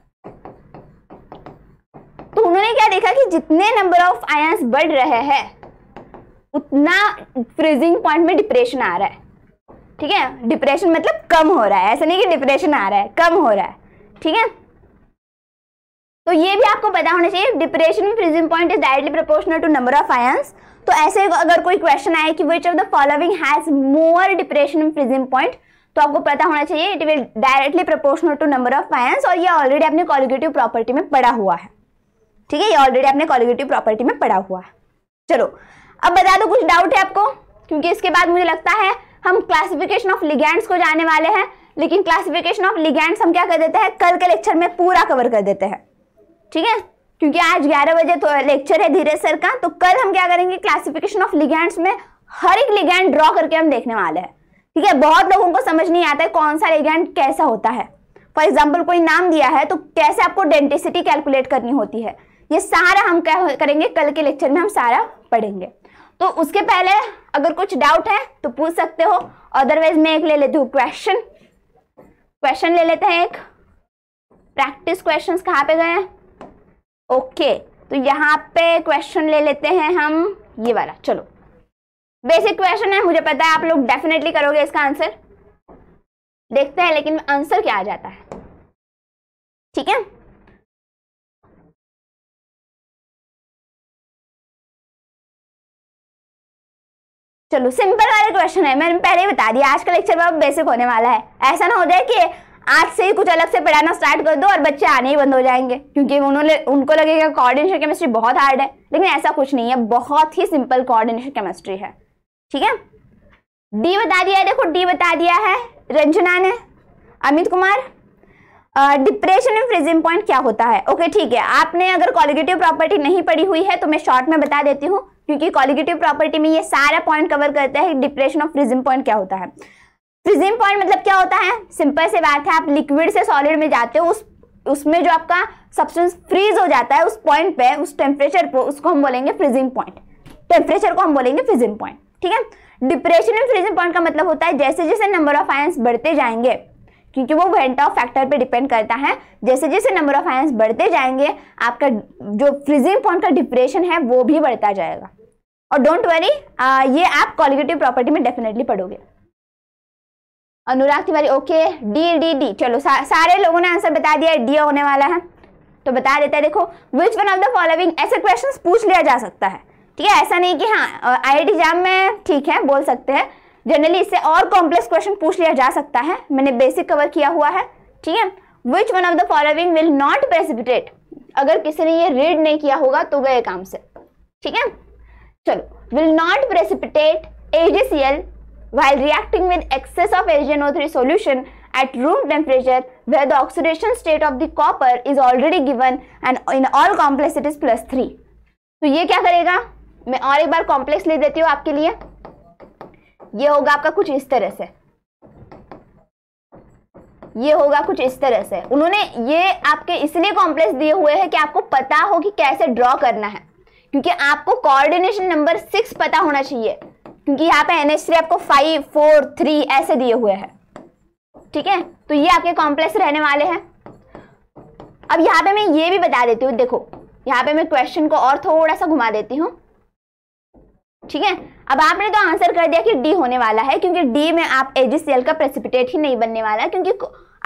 तो उन्होंने क्या देखा कि जितने नंबर ऑफ आयंस बढ़ रहे हैं उतना फ्रीजिंग पॉइंट में डिप्रेशन आ रहा है ठीक है डिप्रेशन मतलब कम हो रहा है ऐसा नहीं कि डिप्रेशन आ रहा है कम हो रहा है ठीक है तो ये भी आपको पता होना चाहिए डिप्रेशन में freezing point is directly proportional to number of ions तो ऐसे अगर कोई क्वेश्चन आए कि which of the following has more depression in freezing point तो आपको पता होना चाहिए it will directly proportional to number of ions और ये ऑलरेडी अपने कॉलिगेटिव प्रॉपर्टी में पड़ा हुआ है ठीक है ये ऑलरेडी अपने कॉलिगेटिव प्रॉपर्टी में पड़ा हुआ है चलो अब बता दो कुछ डाउट है आपको क्योंकि इसके बाद मुझे लगता है हम क्लासिफिकेशन ऑफ लिगेंड्स को जाने वाले हैं लेकिन क्लासिफिकेशन ऑफ लिगेंड्स हम क्या कर देते हैं कल के लेक्चर में पूरा कवर कर देते हैं ठीक है क्योंकि आज 11 बजे तो लेक्चर है धीरे सर का तो कल हम क्या करेंगे क्लासिफिकेशन ऑफ लिगेंड्स में हर एक लिगेंड ड्रॉ करके हम देखने वाले हैं ठीक है बहुत लोगों को समझ नहीं आता है कौन सा लिगेंड कैसा होता है फॉर एग्जाम्पल कोई नाम दिया है तो कैसे आपको डेंटिसिटी कैलकुलेट करनी होती है ये सारा हम क्या करेंगे कल के लेक्चर में हम सारा पढ़ेंगे तो उसके पहले अगर कुछ डाउट है तो पूछ सकते हो अदरवाइज मैं एक ले लेती हूँ क्वेश्चन क्वेश्चन ले लेते हैं एक प्रैक्टिस क्वेश्चंस कहाँ पे गए हैं ओके तो यहाँ पे क्वेश्चन ले लेते हैं हम ये वाला चलो बेसिक क्वेश्चन है मुझे पता है आप लोग डेफिनेटली करोगे इसका आंसर देखते हैं लेकिन आंसर क्या आ जाता है ठीक है चलो सिंपल वाले क्वेश्चन है मैंने पहले ही बता दिया आज का लेक्चर बहुत बेसिक होने वाला है ऐसा ना हो जाए कि आज से ही कुछ अलग से पढ़ाना स्टार्ट कर दो और बच्चे आने ही बंद हो जाएंगे क्योंकि उन्होंने उनको लगेगा कोऑर्डिनेशन केमिस्ट्री बहुत हार्ड है लेकिन ऐसा कुछ नहीं है बहुत ही सिंपल कोऑर्डिनेशन केमिस्ट्री है ठीक है डी बता दिया है देखो डी बता दिया है रंजना ने Amit Kumar depression and freezing point क्या होता है ओके ठीक है आपने अगर कॉलिगेटिव प्रॉपर्टी नहीं पढ़ी हुई है तो मैं शॉर्ट में बता देती हूँ क्योंकि कॉलिगेटिव प्रॉपर्टी में ये सारा पॉइंट कवर करता है डिप्रेशन ऑफ फ्रीजिंग पॉइंट क्या होता है फ्रीजिंग पॉइंट मतलब क्या होता है सिंपल से बात है आप लिक्विड से सॉलिड में जाते हो उस उसमें जो आपका सब्सटेंस फ्रीज हो जाता है उस पॉइंट पे उस टेम्परेचर पर उसको हम बोलेंगे फ्रीजिंग पॉइंट टेम्परेचर को हम बोलेंगे फ्रीजिंग पॉइंट ठीक है डिप्रेशन इन फ्रीजिंग पॉइंट का मतलब होता है जैसे जैसे नंबर ऑफ आयंस बढ़ते जाएंगे क्योंकि वो वेंट ऑफ फैक्टर पे डिपेंड करता है जैसे जैसे नंबर ऑफ आयंस बढ़ते जाएंगे आपका जो फ्रीजिंग पॉइंट का डिप्रेशन है वो भी बढ़ता जाएगा और डोंट वरी ये आप क्वालिटेटिव प्रॉपर्टी में डेफिनेटली पढ़ोगे Anurag Tiwari okay D D D चलो सा, सारे लोगों ने आंसर बता दिया डी होने वाला है तो बता देते हैं देखो which one of the following ऐसे क्वेश्चन पूछ लिया जा सकता है ठीक है ऐसा नहीं कि हाँ आई एग्जाम में ठीक है बोल सकते हैं जनरली इससे और कॉम्प्लेक्स क्वेश्चन पूछ लिया जा सकता है मैंने बेसिक कवर किया हुआ है ठीक है which one of the following will not precipitate अगर किसी ने ये रीड नहीं किया होगा तो गए काम से ठीक है चलो will not precipitate AgCl while reacting with excess of HNO3 solution at room temperature where the oxidation state of the copper is already given and in all complex it is plus 3 so ye kya karega main aur ek bar complex le deti hu aapke liye ye hoga aapka kuch is tarah se ये होगा कुछ इस तरह से उन्होंने ये आपके इसलिए कॉम्प्लेक्स दिए हुए हैं कि आपको पता हो कि कैसे ड्रॉ करना है क्योंकि आपको कोऑर्डिनेशन नंबर सिक्स पता होना चाहिए क्योंकि यहाँ पे NH3 आपको फाइव फोर थ्री ऐसे दिए हुए हैं ठीक है तो ये आपके कॉम्प्लेक्स रहने वाले हैं अब यहाँ पे मैं ये भी बता देती हूँ देखो यहाँ पे मैं क्वेश्चन को और थोड़ा सा घुमा देती हूँ ठीक है अब आपने तो आंसर कर दिया कि डी होने वाला है क्योंकि डी में आप एजीसीएल का प्रेसिपिटेट ही नहीं बनने वाला क्योंकि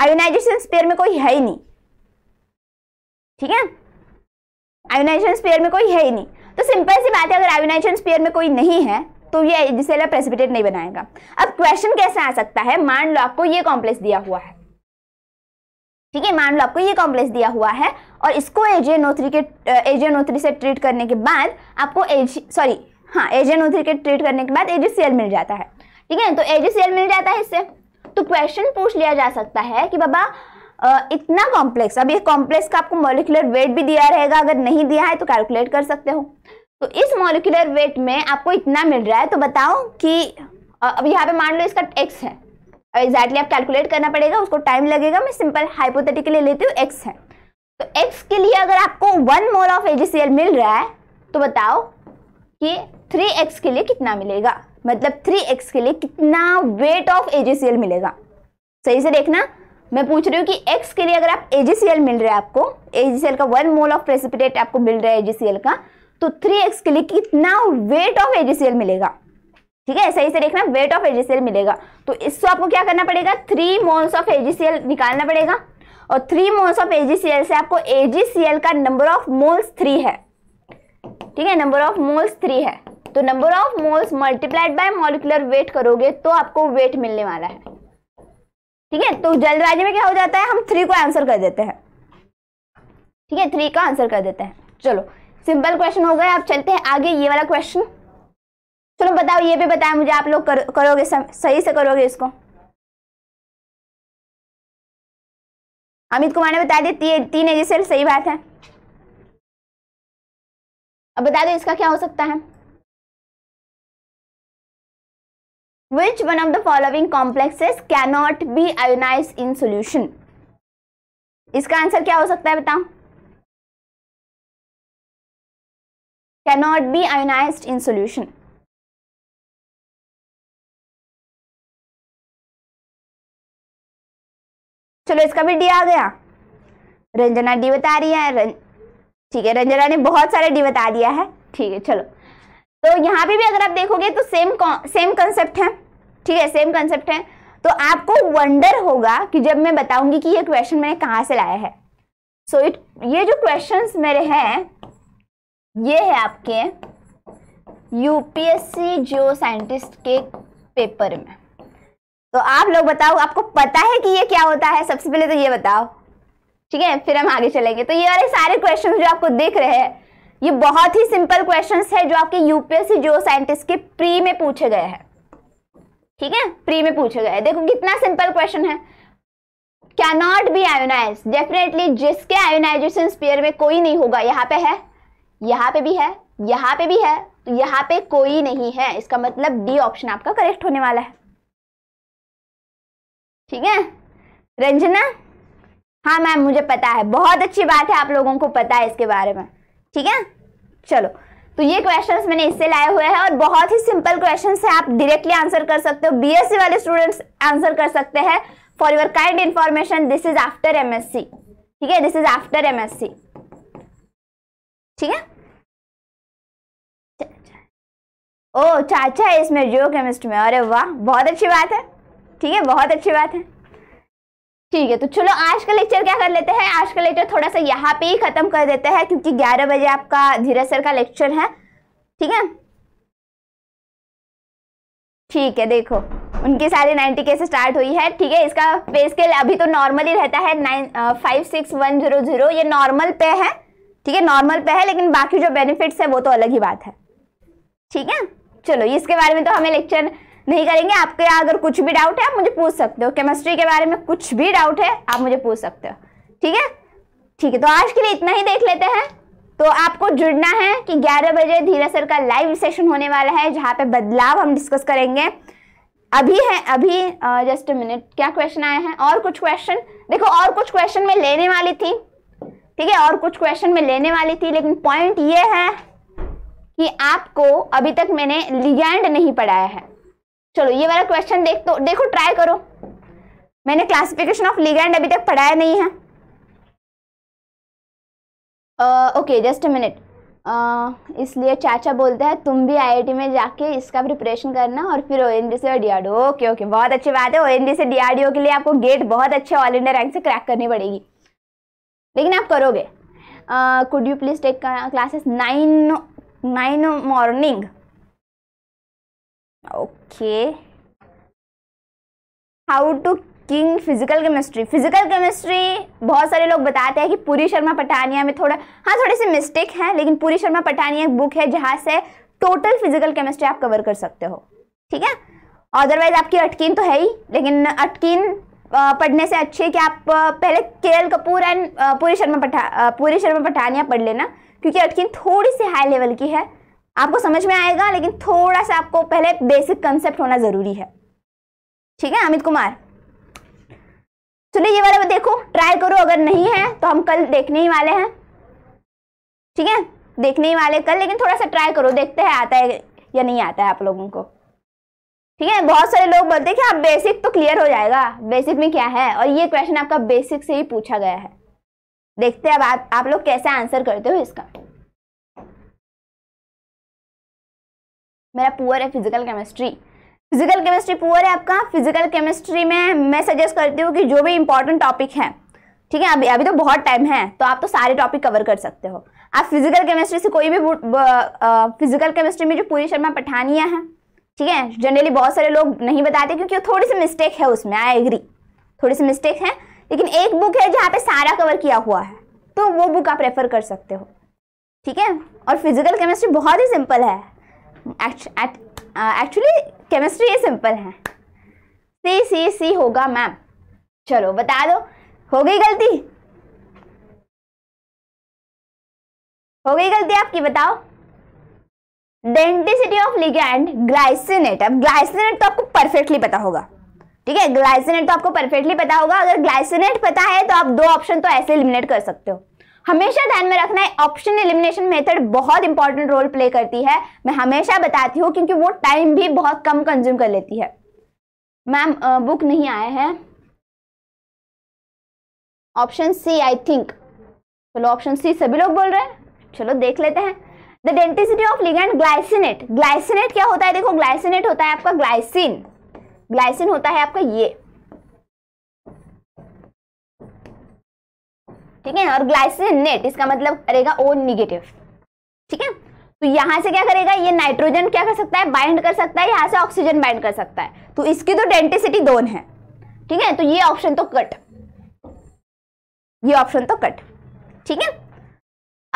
आयोनाइजेशन स्पेयर में कोई है ही नहीं ठीक है आयोनाइजेशन स्पेयर में कोई है ही नहीं तो सिंपल सी बात है अगर आयोनाइजेशन स्पेयर में कोई नहीं है तो ये एजिसेलर प्रेसिपिटेट नहीं बनाएगा अब क्वेश्चन कैसे आ सकता है मान लो आपको ये कॉम्प्लेक्स दिया हुआ है ठीक है मान लो आपको ये कॉम्प्लेक्स दिया हुआ है और इसको एजियनो थ्री के एजियनो थ्री से ट्रीट करने के बाद आपको एज सॉरी हाँ एजियनो थ्री के ट्रीट करने के बाद एजिसियल मिल जाता है ठीक है तो एजिसियल मिल जाता है इससे तो क्वेश्चन पूछ लिया जा सकता है कि बाबा इतना कॉम्प्लेक्स अब ये कॉम्प्लेक्स का आपको मोलिकुलर वेट भी दिया रहेगा अगर नहीं दिया है तो कैलकुलेट कर सकते हो तो इस मोलिकुलर वेट में आपको इतना मिल रहा है तो बताओ कि अब यहाँ पे मान लो इसका एक्स है अब एग्जैक्टली आप कैलकुलेट करना पड़ेगा उसको टाइम लगेगा मैं सिंपल हाइपोथेटिकली लेती हूँ एक्स है तो एक्स के लिए अगर आपको वन मोल ऑफ एजीसीएल मिल रहा है तो बताओ कि थ्री एक्स के लिए कितना मिलेगा मतलब थ्री एक्स के लिए कितना वेट ऑफ एजीसीएल मिलेगा सही से देखना मैं पूछ रही हूँ कि एक्स के लिए अगर आप एजीसीएल मिल रहा है आपको एजीसीएल का वन मोल ऑफ प्रेसिपिटेट आपको मिल रहा है एजीसीएल का तो थ्री एक्स के लिए कितना वेट ऑफ एजीसीएल मिलेगा ठीक है सही से देखना वेट ऑफ एजीसीएल मिलेगा तो इसको आपको क्या करना पड़ेगा थ्री मोल्स ऑफ एजीसीएल निकालना पड़ेगा और थ्री मोल्स ऑफ एजीसीएल से आपको एजीसीएल का नंबर ऑफ मोल्स थ्री है ठीक है नंबर ऑफ मोल्स थ्री है तो number of moles multiplied by molecular weight करोगे तो आपको वेट मिलने वाला है ठीक है तो जल्दबाजी में क्या हो जाता है हम थ्री को आंसर कर देते हैं ठीक है थ्री का आंसर कर देते हैं चलो सिंपल क्वेश्चन हो गए आप चलते हैं आगे ये वाला क्वेश्चन चलो बताओ ये भी बताया मुझे आप लोग कर, करोगे सही से करोगे इसको अमित कुमार ने बता दिया ती, तीन एजी सेल सही बात है अब बता दो इसका क्या हो सकता है which one of the following complexes cannot be ionize in solution इसका आंसर क्या हो सकता है बताओ cannot be ionized in solution. चलो इसका भी डी आ गया रंजना डी बता रही है रं... ठीक है रंजना ने बहुत सारे डी बता दिया है ठीक है चलो तो यहाँ पे भी अगर आप देखोगे तो सेम सेम कंसेप्ट है ठीक है सेम कंसेप्ट है तो आपको वंडर होगा कि जब मैं बताऊंगी कि ये क्वेश्चन मैंने कहाँ से लाया है सो so इट ये जो क्वेश्चंस मेरे हैं ये है आपके यूपीएससी जियो साइंटिस्ट के पेपर में तो आप लोग बताओ आपको पता है कि ये क्या होता है सबसे पहले तो ये बताओ ठीक है फिर हम आगे चलेंगे तो ये वाले सारे क्वेश्चन जो आपको दिख रहे हैं ये बहुत ही सिंपल क्वेश्चन है जो आपके यूपीएससी जियो साइंटिस्ट के प्री में पूछे गए हैं ठीक है प्री में पूछे गए देखो कितना सिंपल क्वेश्चन है कैनॉट बी आयोनाइज डेफिनेटली जिसके आयोनाइजेशन स्पेयर में कोई नहीं होगा यहाँ पे है यहाँ पे भी है यहाँ पे भी है तो यहाँ पे कोई नहीं है इसका मतलब डी ऑप्शन आपका करेक्ट होने वाला है ठीक है रंजना हाँ मैम मुझे पता है बहुत अच्छी बात है आप लोगों को पता है इसके बारे में ठीक है चलो तो ये क्वेश्चंस मैंने इससे लाए हुए हैं और बहुत ही सिंपल क्वेश्चन है आप डायरेक्टली आंसर कर सकते हो बीएससी वाले स्टूडेंट्स आंसर कर सकते हैं for your kind information this is after MSc ठीक है दिस इज आफ्टर एमएससी ठीक है ओ चाचा है इसमें जियो केमिस्ट्री में अरे वाह बहुत अच्छी बात है ठीक है बहुत अच्छी बात है ठीक है तो चलो आज का लेक्चर क्या कर लेते हैं आज का लेक्चर थोड़ा सा यहाँ पे ही खत्म कर देते हैं क्योंकि 11 बजे आपका धीरे सर का लेक्चर है ठीक है ठीक है देखो उनकी सारी नाइन्टी केस स्टार्ट हुई है ठीक है इसका पे स्केल अभी तो नॉर्मल ही रहता है nine five six one zero zero ये नॉर्मल पे है ठीक है नॉर्मल पे है लेकिन बाकी जो बेनिफिट्स है वो तो अलग ही बात है ठीक है चलो इसके बारे में तो हमें लेक्चर नहीं करेंगे आपके यहाँ अगर कुछ भी डाउट है आप मुझे पूछ सकते हो केमिस्ट्री के बारे में कुछ भी डाउट है आप मुझे पूछ सकते हो ठीक है ठीक है तो आज के लिए इतना ही देख लेते हैं तो आपको जुड़ना है कि 11 बजे धीरा सर का लाइव सेशन होने वाला है जहाँ पे बदलाव हम डिस्कस करेंगे अभी है अभी जस्ट मिनट क्या क्वेश्चन आए हैं और कुछ क्वेश्चन देखो और कुछ क्वेश्चन मैं लेने वाली थी ठीक है और कुछ क्वेश्चन में लेने वाली थी लेकिन पॉइंट ये है कि आपको अभी तक मैंने लिगैंड नहीं पढ़ाया है चलो ये वाला क्वेश्चन देख तो देखो ट्राई करो मैंने क्लासिफिकेशन ऑफ लिगैंड अभी तक पढ़ाया नहीं है ओके जस्ट अ मिनट इसलिए चाचा बोलते हैं तुम भी आईआईटी में जाके इसका प्रिपरेशन करना और फिर ओएनजी से डीआरडीओ ओके ओके बहुत अच्छी बात है ओएनजी से डीआरडीओ के लिए आपको गेट बहुत अच्छे ऑल इंडिया रैंक से क्रैक करनी पड़ेगी लेकिन आप करोगे could you please take classes nine nine morning okay how to king physical chemistry physical chemistry बहुत सारे लोग बताते हैं कि पूरी शर्मा पठानिया में थोड़ा हाँ थोड़ी सी मिस्टेक है लेकिन पूरी शर्मा पठानिया एक बुक है जहाँ से टोटल फिजिकल केमिस्ट्री आप कवर कर सकते हो ठीक है अदरवाइज आपकी अटकीन तो है ही लेकिन अटकीन पढ़ने से अच्छे कि आप पहले के कपूर एंड पूरी शर्मा पठा पूरी शर्मा पठानिया पढ़ लेना क्योंकि अटकिन थोड़ी सी हाई लेवल की है आपको समझ में आएगा लेकिन थोड़ा सा आपको पहले बेसिक कंसेप्ट होना ज़रूरी है ठीक है अमित कुमार चलिए ये वाला देखो ट्राई करो अगर नहीं है तो हम कल देखने ही वाले हैं ठीक है देखने ही वाले कल लेकिन थोड़ा सा ट्राई करो देखते हैं आता है या नहीं आता है आप लोगों को ठीक है बहुत सारे लोग बोलते हैं कि आप हाँ, बेसिक तो क्लियर हो जाएगा बेसिक में क्या है और ये क्वेश्चन आपका बेसिक से ही पूछा गया है देखते हैं अब आप, आप लोग कैसे आंसर करते हो इसका मेरा पुअर है physical chemistry physical chemistry poor है आपका फिजिकल केमिस्ट्री में मैं सजेस्ट करती हूँ कि जो भी इंपॉर्टेंट टॉपिक है ठीक है अभी अभी तो बहुत टाइम है तो आप तो सारे टॉपिक कवर कर सकते हो आप फिजिकल केमिस्ट्री से कोई भी फिजिकल केमिस्ट्री में जो पूरी शर्मा पठानिया है ठीक है जनरली बहुत सारे लोग नहीं बताते क्योंकि थोड़ी सी मिस्टेक है उसमें आई एग्री थोड़ी सी मिस्टेक है लेकिन एक बुक है जहाँ पे सारा कवर किया हुआ है तो वो बुक आप रेफर कर सकते हो ठीक है और फिजिकल केमिस्ट्री बहुत ही सिंपल है एक्चुअली केमिस्ट्री uh, ये सिंपल है सी सी सी होगा मैम चलो बता दो हो गई गलती हो गई गलती आपकी बताओ डेंटिसिटी ऑफ लिगेंड ग्लाइसिनेट अब ग्लाइसिनेट तो आपको परफेक्टली पता होगा ठीक है ग्लाइसिनेट तो आपको परफेक्टली पता होगा अगर ग्लाइसिनेट पता है तो आप दो ऑप्शन तो ऐसे इलिमिनेट कर सकते हो हमेशा ध्यान में रखना है ऑप्शन एलिमिनेशन मेथड बहुत इंपॉर्टेंट रोल प्ले करती है मैं हमेशा बताती हूँ क्योंकि वो टाइम भी बहुत कम कंज्यूम कर लेती है मैम बुक नहीं आया है ऑप्शन सी आई थिंक चलो ऑप्शन सी सभी लोग बोल रहे हैं चलो देख लेते हैं the denticity of ligand glycinate glycinate क्या होता है देखो ग्लाइसिनेट होता है आपका ग्लाइसिन ग्लाइसिन होता है आपका ये ठीक है और ग्लाइसिनेट इसका मतलब करेगा ओ निगेटिव ठीक है तो यहां से क्या करेगा ये नाइट्रोजन क्या कर सकता है बाइंड कर सकता है यहां से ऑक्सीजन बाइंड कर सकता है तो इसकी तो डेंटिसिटी दोन है ठीक है तो ये ऑप्शन तो कट ये ऑप्शन तो कट ठीक है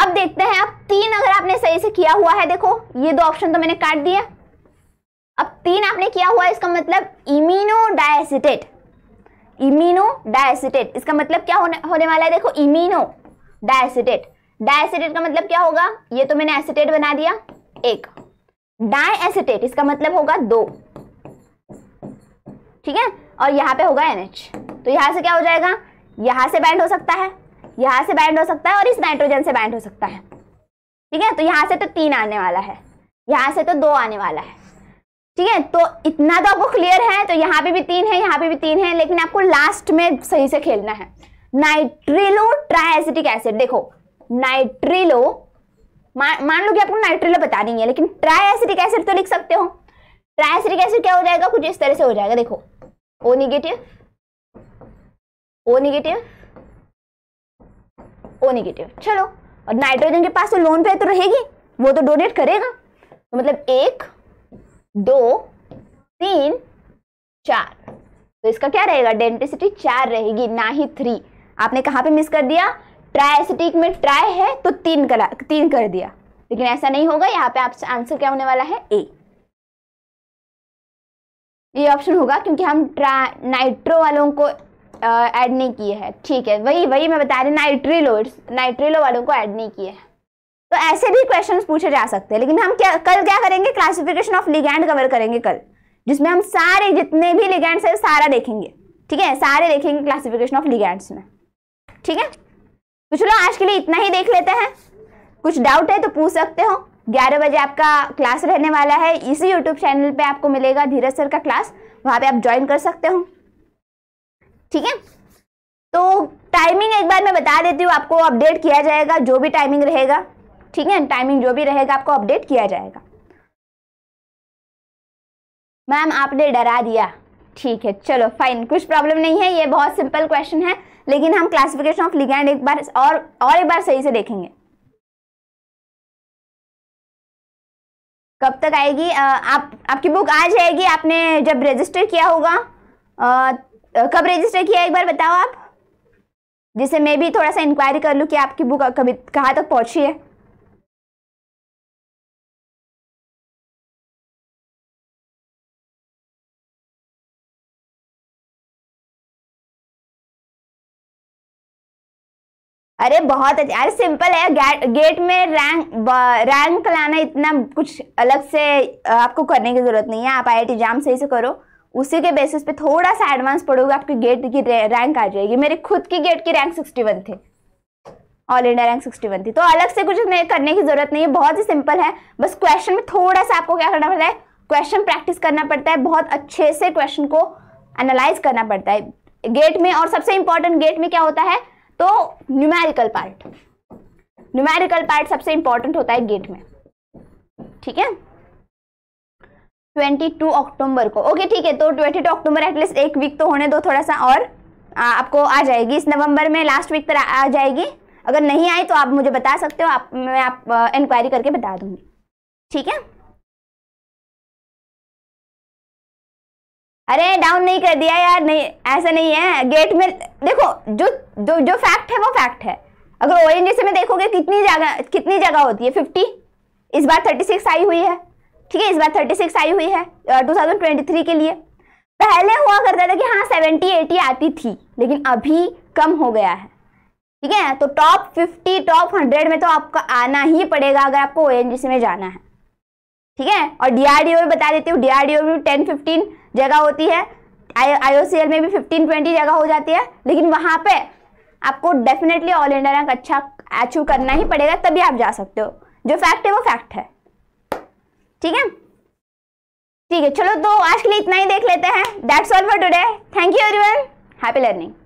अब देखते हैं अब तीन अगर आपने सही से किया हुआ है देखो ये दो ऑप्शन तो मैंने काट दिया अब तीन आपने किया हुआ है इसका मतलब इमीनो डायसिटेट इमीनो डायसिटेट इसका मतलब क्या होने होने वाला है देखो इमिनो डायसिटेट डायसिटेट का मतलब क्या होगा ये तो मैंने एसिटेट बना दिया एक डायसिटेट इसका मतलब होगा दो ठीक है और यहां पे होगा एनएच तो यहां से क्या हो जाएगा यहां से बैंड हो सकता है यहाँ से बैंड हो सकता है और इस नाइट्रोजन से बैंड हो सकता है ठीक है तो यहाँ से तो तीन आने वाला है यहाँ से तो दो आने वाला है ठीक है तो इतना तो आपको क्लियर है तो यहाँ पे भी तीन है यहाँ पे भी तीन है लेकिन आपको लास्ट में सही से खेलना है नाइट्रिलो ट्राइसिटिक एसिड देखो नाइट्रिलो मान लो कि आपको नाइट्रिलो बता नहीं है लेकिन ट्राइसिटिक एसिड तो लिख सकते हो ट्राइसिटिक एसिड क्या हो जाएगा कुछ इस तरह से हो जाएगा देखो O negative O negative O negative चलो और नाइट्रोजन के पास तो लोन पे तो रहेगी वो तो डोनेट करेगा तो मतलब एक दो तीन चार तो इसका क्या रहेगा डेंटिसिटी चार रहेगी ना ही थ्री आपने कहाँ पे मिस कर दिया ट्राइसिटिक में ट्राई है तो तीन करा तीन कर दिया लेकिन ऐसा नहीं होगा यहाँ पे आपसे आंसर क्या होने वाला है ए ये ऑप्शन होगा क्योंकि हम ट्रा नाइट्रो वालों को ऐड नहीं किए हैं ठीक है वही वही मैं बता रही नाइट्रिलो नाइट्रिलो वालों को ऐड नहीं किए हैं तो ऐसे भी क्वेश्चंस पूछे जा सकते हैं लेकिन हम क्या कल क्या करेंगे क्लासिफिकेशन ऑफ लिगैंड कवर करेंगे कल जिसमें हम सारे जितने भी लिगैंड्स हैं सारा देखेंगे ठीक है सारे देखेंगे क्लासिफिकेशन ऑफ लिगैंड्स में ठीक है तो चलो आज के लिए इतना ही देख लेते हैं कुछ डाउट है तो पूछ सकते हो ग्यारह बजे आपका क्लास रहने वाला है इसी यूट्यूब चैनल पे आपको मिलेगा धीरज सर का क्लास वहाँ पे आप ज्वाइन कर सकते हो ठीक है तो टाइमिंग एक बार मैं बता देती हूँ आपको अपडेट किया जाएगा जो भी टाइमिंग रहेगा ठीक है टाइमिंग जो भी रहेगा आपको अपडेट किया जाएगा मैम आपने डरा दिया ठीक है चलो फाइन कुछ प्रॉब्लम नहीं है ये बहुत सिंपल क्वेश्चन है लेकिन हम क्लासिफिकेशन ऑफ लिगैंड एक बार और और एक बार सही से देखेंगे कब तक आएगी आ, आप आपकी बुक आ जाएगी आपने जब रजिस्टर किया होगा कब रजिस्टर किया एक बार बताओ आप जिसे मैं भी थोड़ा सा इंक्वायरी कर लूँ कि आपकी बुक कभी कहाँ तक पहुँची है अरे बहुत अच्छा अरे सिंपल है गेट में रैंक रैंक लाना इतना कुछ अलग से आपको करने की ज़रूरत नहीं है आप आई आई जाम सही से करो उसी के बेसिस पे थोड़ा सा एडवांस पढ़ोगे आपकी गेट की रैंक आ जाएगी मेरे खुद की गेट की रैंक सिक्सटी वन थी all India rank sixty one थी तो अलग से कुछ नहीं करने की जरूरत नहीं है बहुत ही सिंपल है बस क्वेश्चन में थोड़ा सा आपको क्या करना पड़ता है क्वेश्चन प्रैक्टिस करना पड़ता है बहुत अच्छे से क्वेश्चन को एनालाइज करना पड़ता है गेट में और सबसे इंपॉर्टेंट गेट में क्या होता है तो न्यूमेरिकल पार्ट न्यूमेरिकल पार्ट सबसे इंपॉर्टेंट होता है गेट में ठीक है 22 अक्टूबर को ओके ठीक है तो 22 अक्टूबर एटलीस्ट एक वीक तो होने दो थोड़ा सा और आ, आपको आ जाएगी इस नवंबर में लास्ट वीक तक आ जाएगी अगर नहीं आई तो आप मुझे बता सकते हो आप मैं आप इंक्वायरी करके बता दूंगी ठीक है अरे डाउन नहीं कर दिया यार नहीं ऐसा नहीं है गेट में देखो जो जो जो फैक्ट है वो फैक्ट है अगर ओ से में देखोगे कितनी जगह कितनी जगह होती है फिफ्टी इस बार थर्टी सिक्स आई हुई है ठीक है इस बार 36 आई हुई है 2023 के लिए पहले हुआ करता था कि हाँ 70 80 आती थी लेकिन अभी कम हो गया है ठीक है तो टॉप 50 टॉप 100 में तो आपका आना ही पड़ेगा अगर आपको ओ में जाना है ठीक है और डी भी बता देती हूँ डी में टेन फिफ्टीन जगह होती है आई में भी फिफ्टीन ट्वेंटी जगह हो जाती है लेकिन वहाँ पर आपको डेफिनेटली ऑल इंडिया रैंक अच्छा अचीव करना ही पड़ेगा तभी आप जा सकते हो जो फैक्ट है वो फैक्ट है ठीक है ठीक है चलो तो आज के लिए इतना ही देख लेते हैं that's all for today thank you everyone happy learning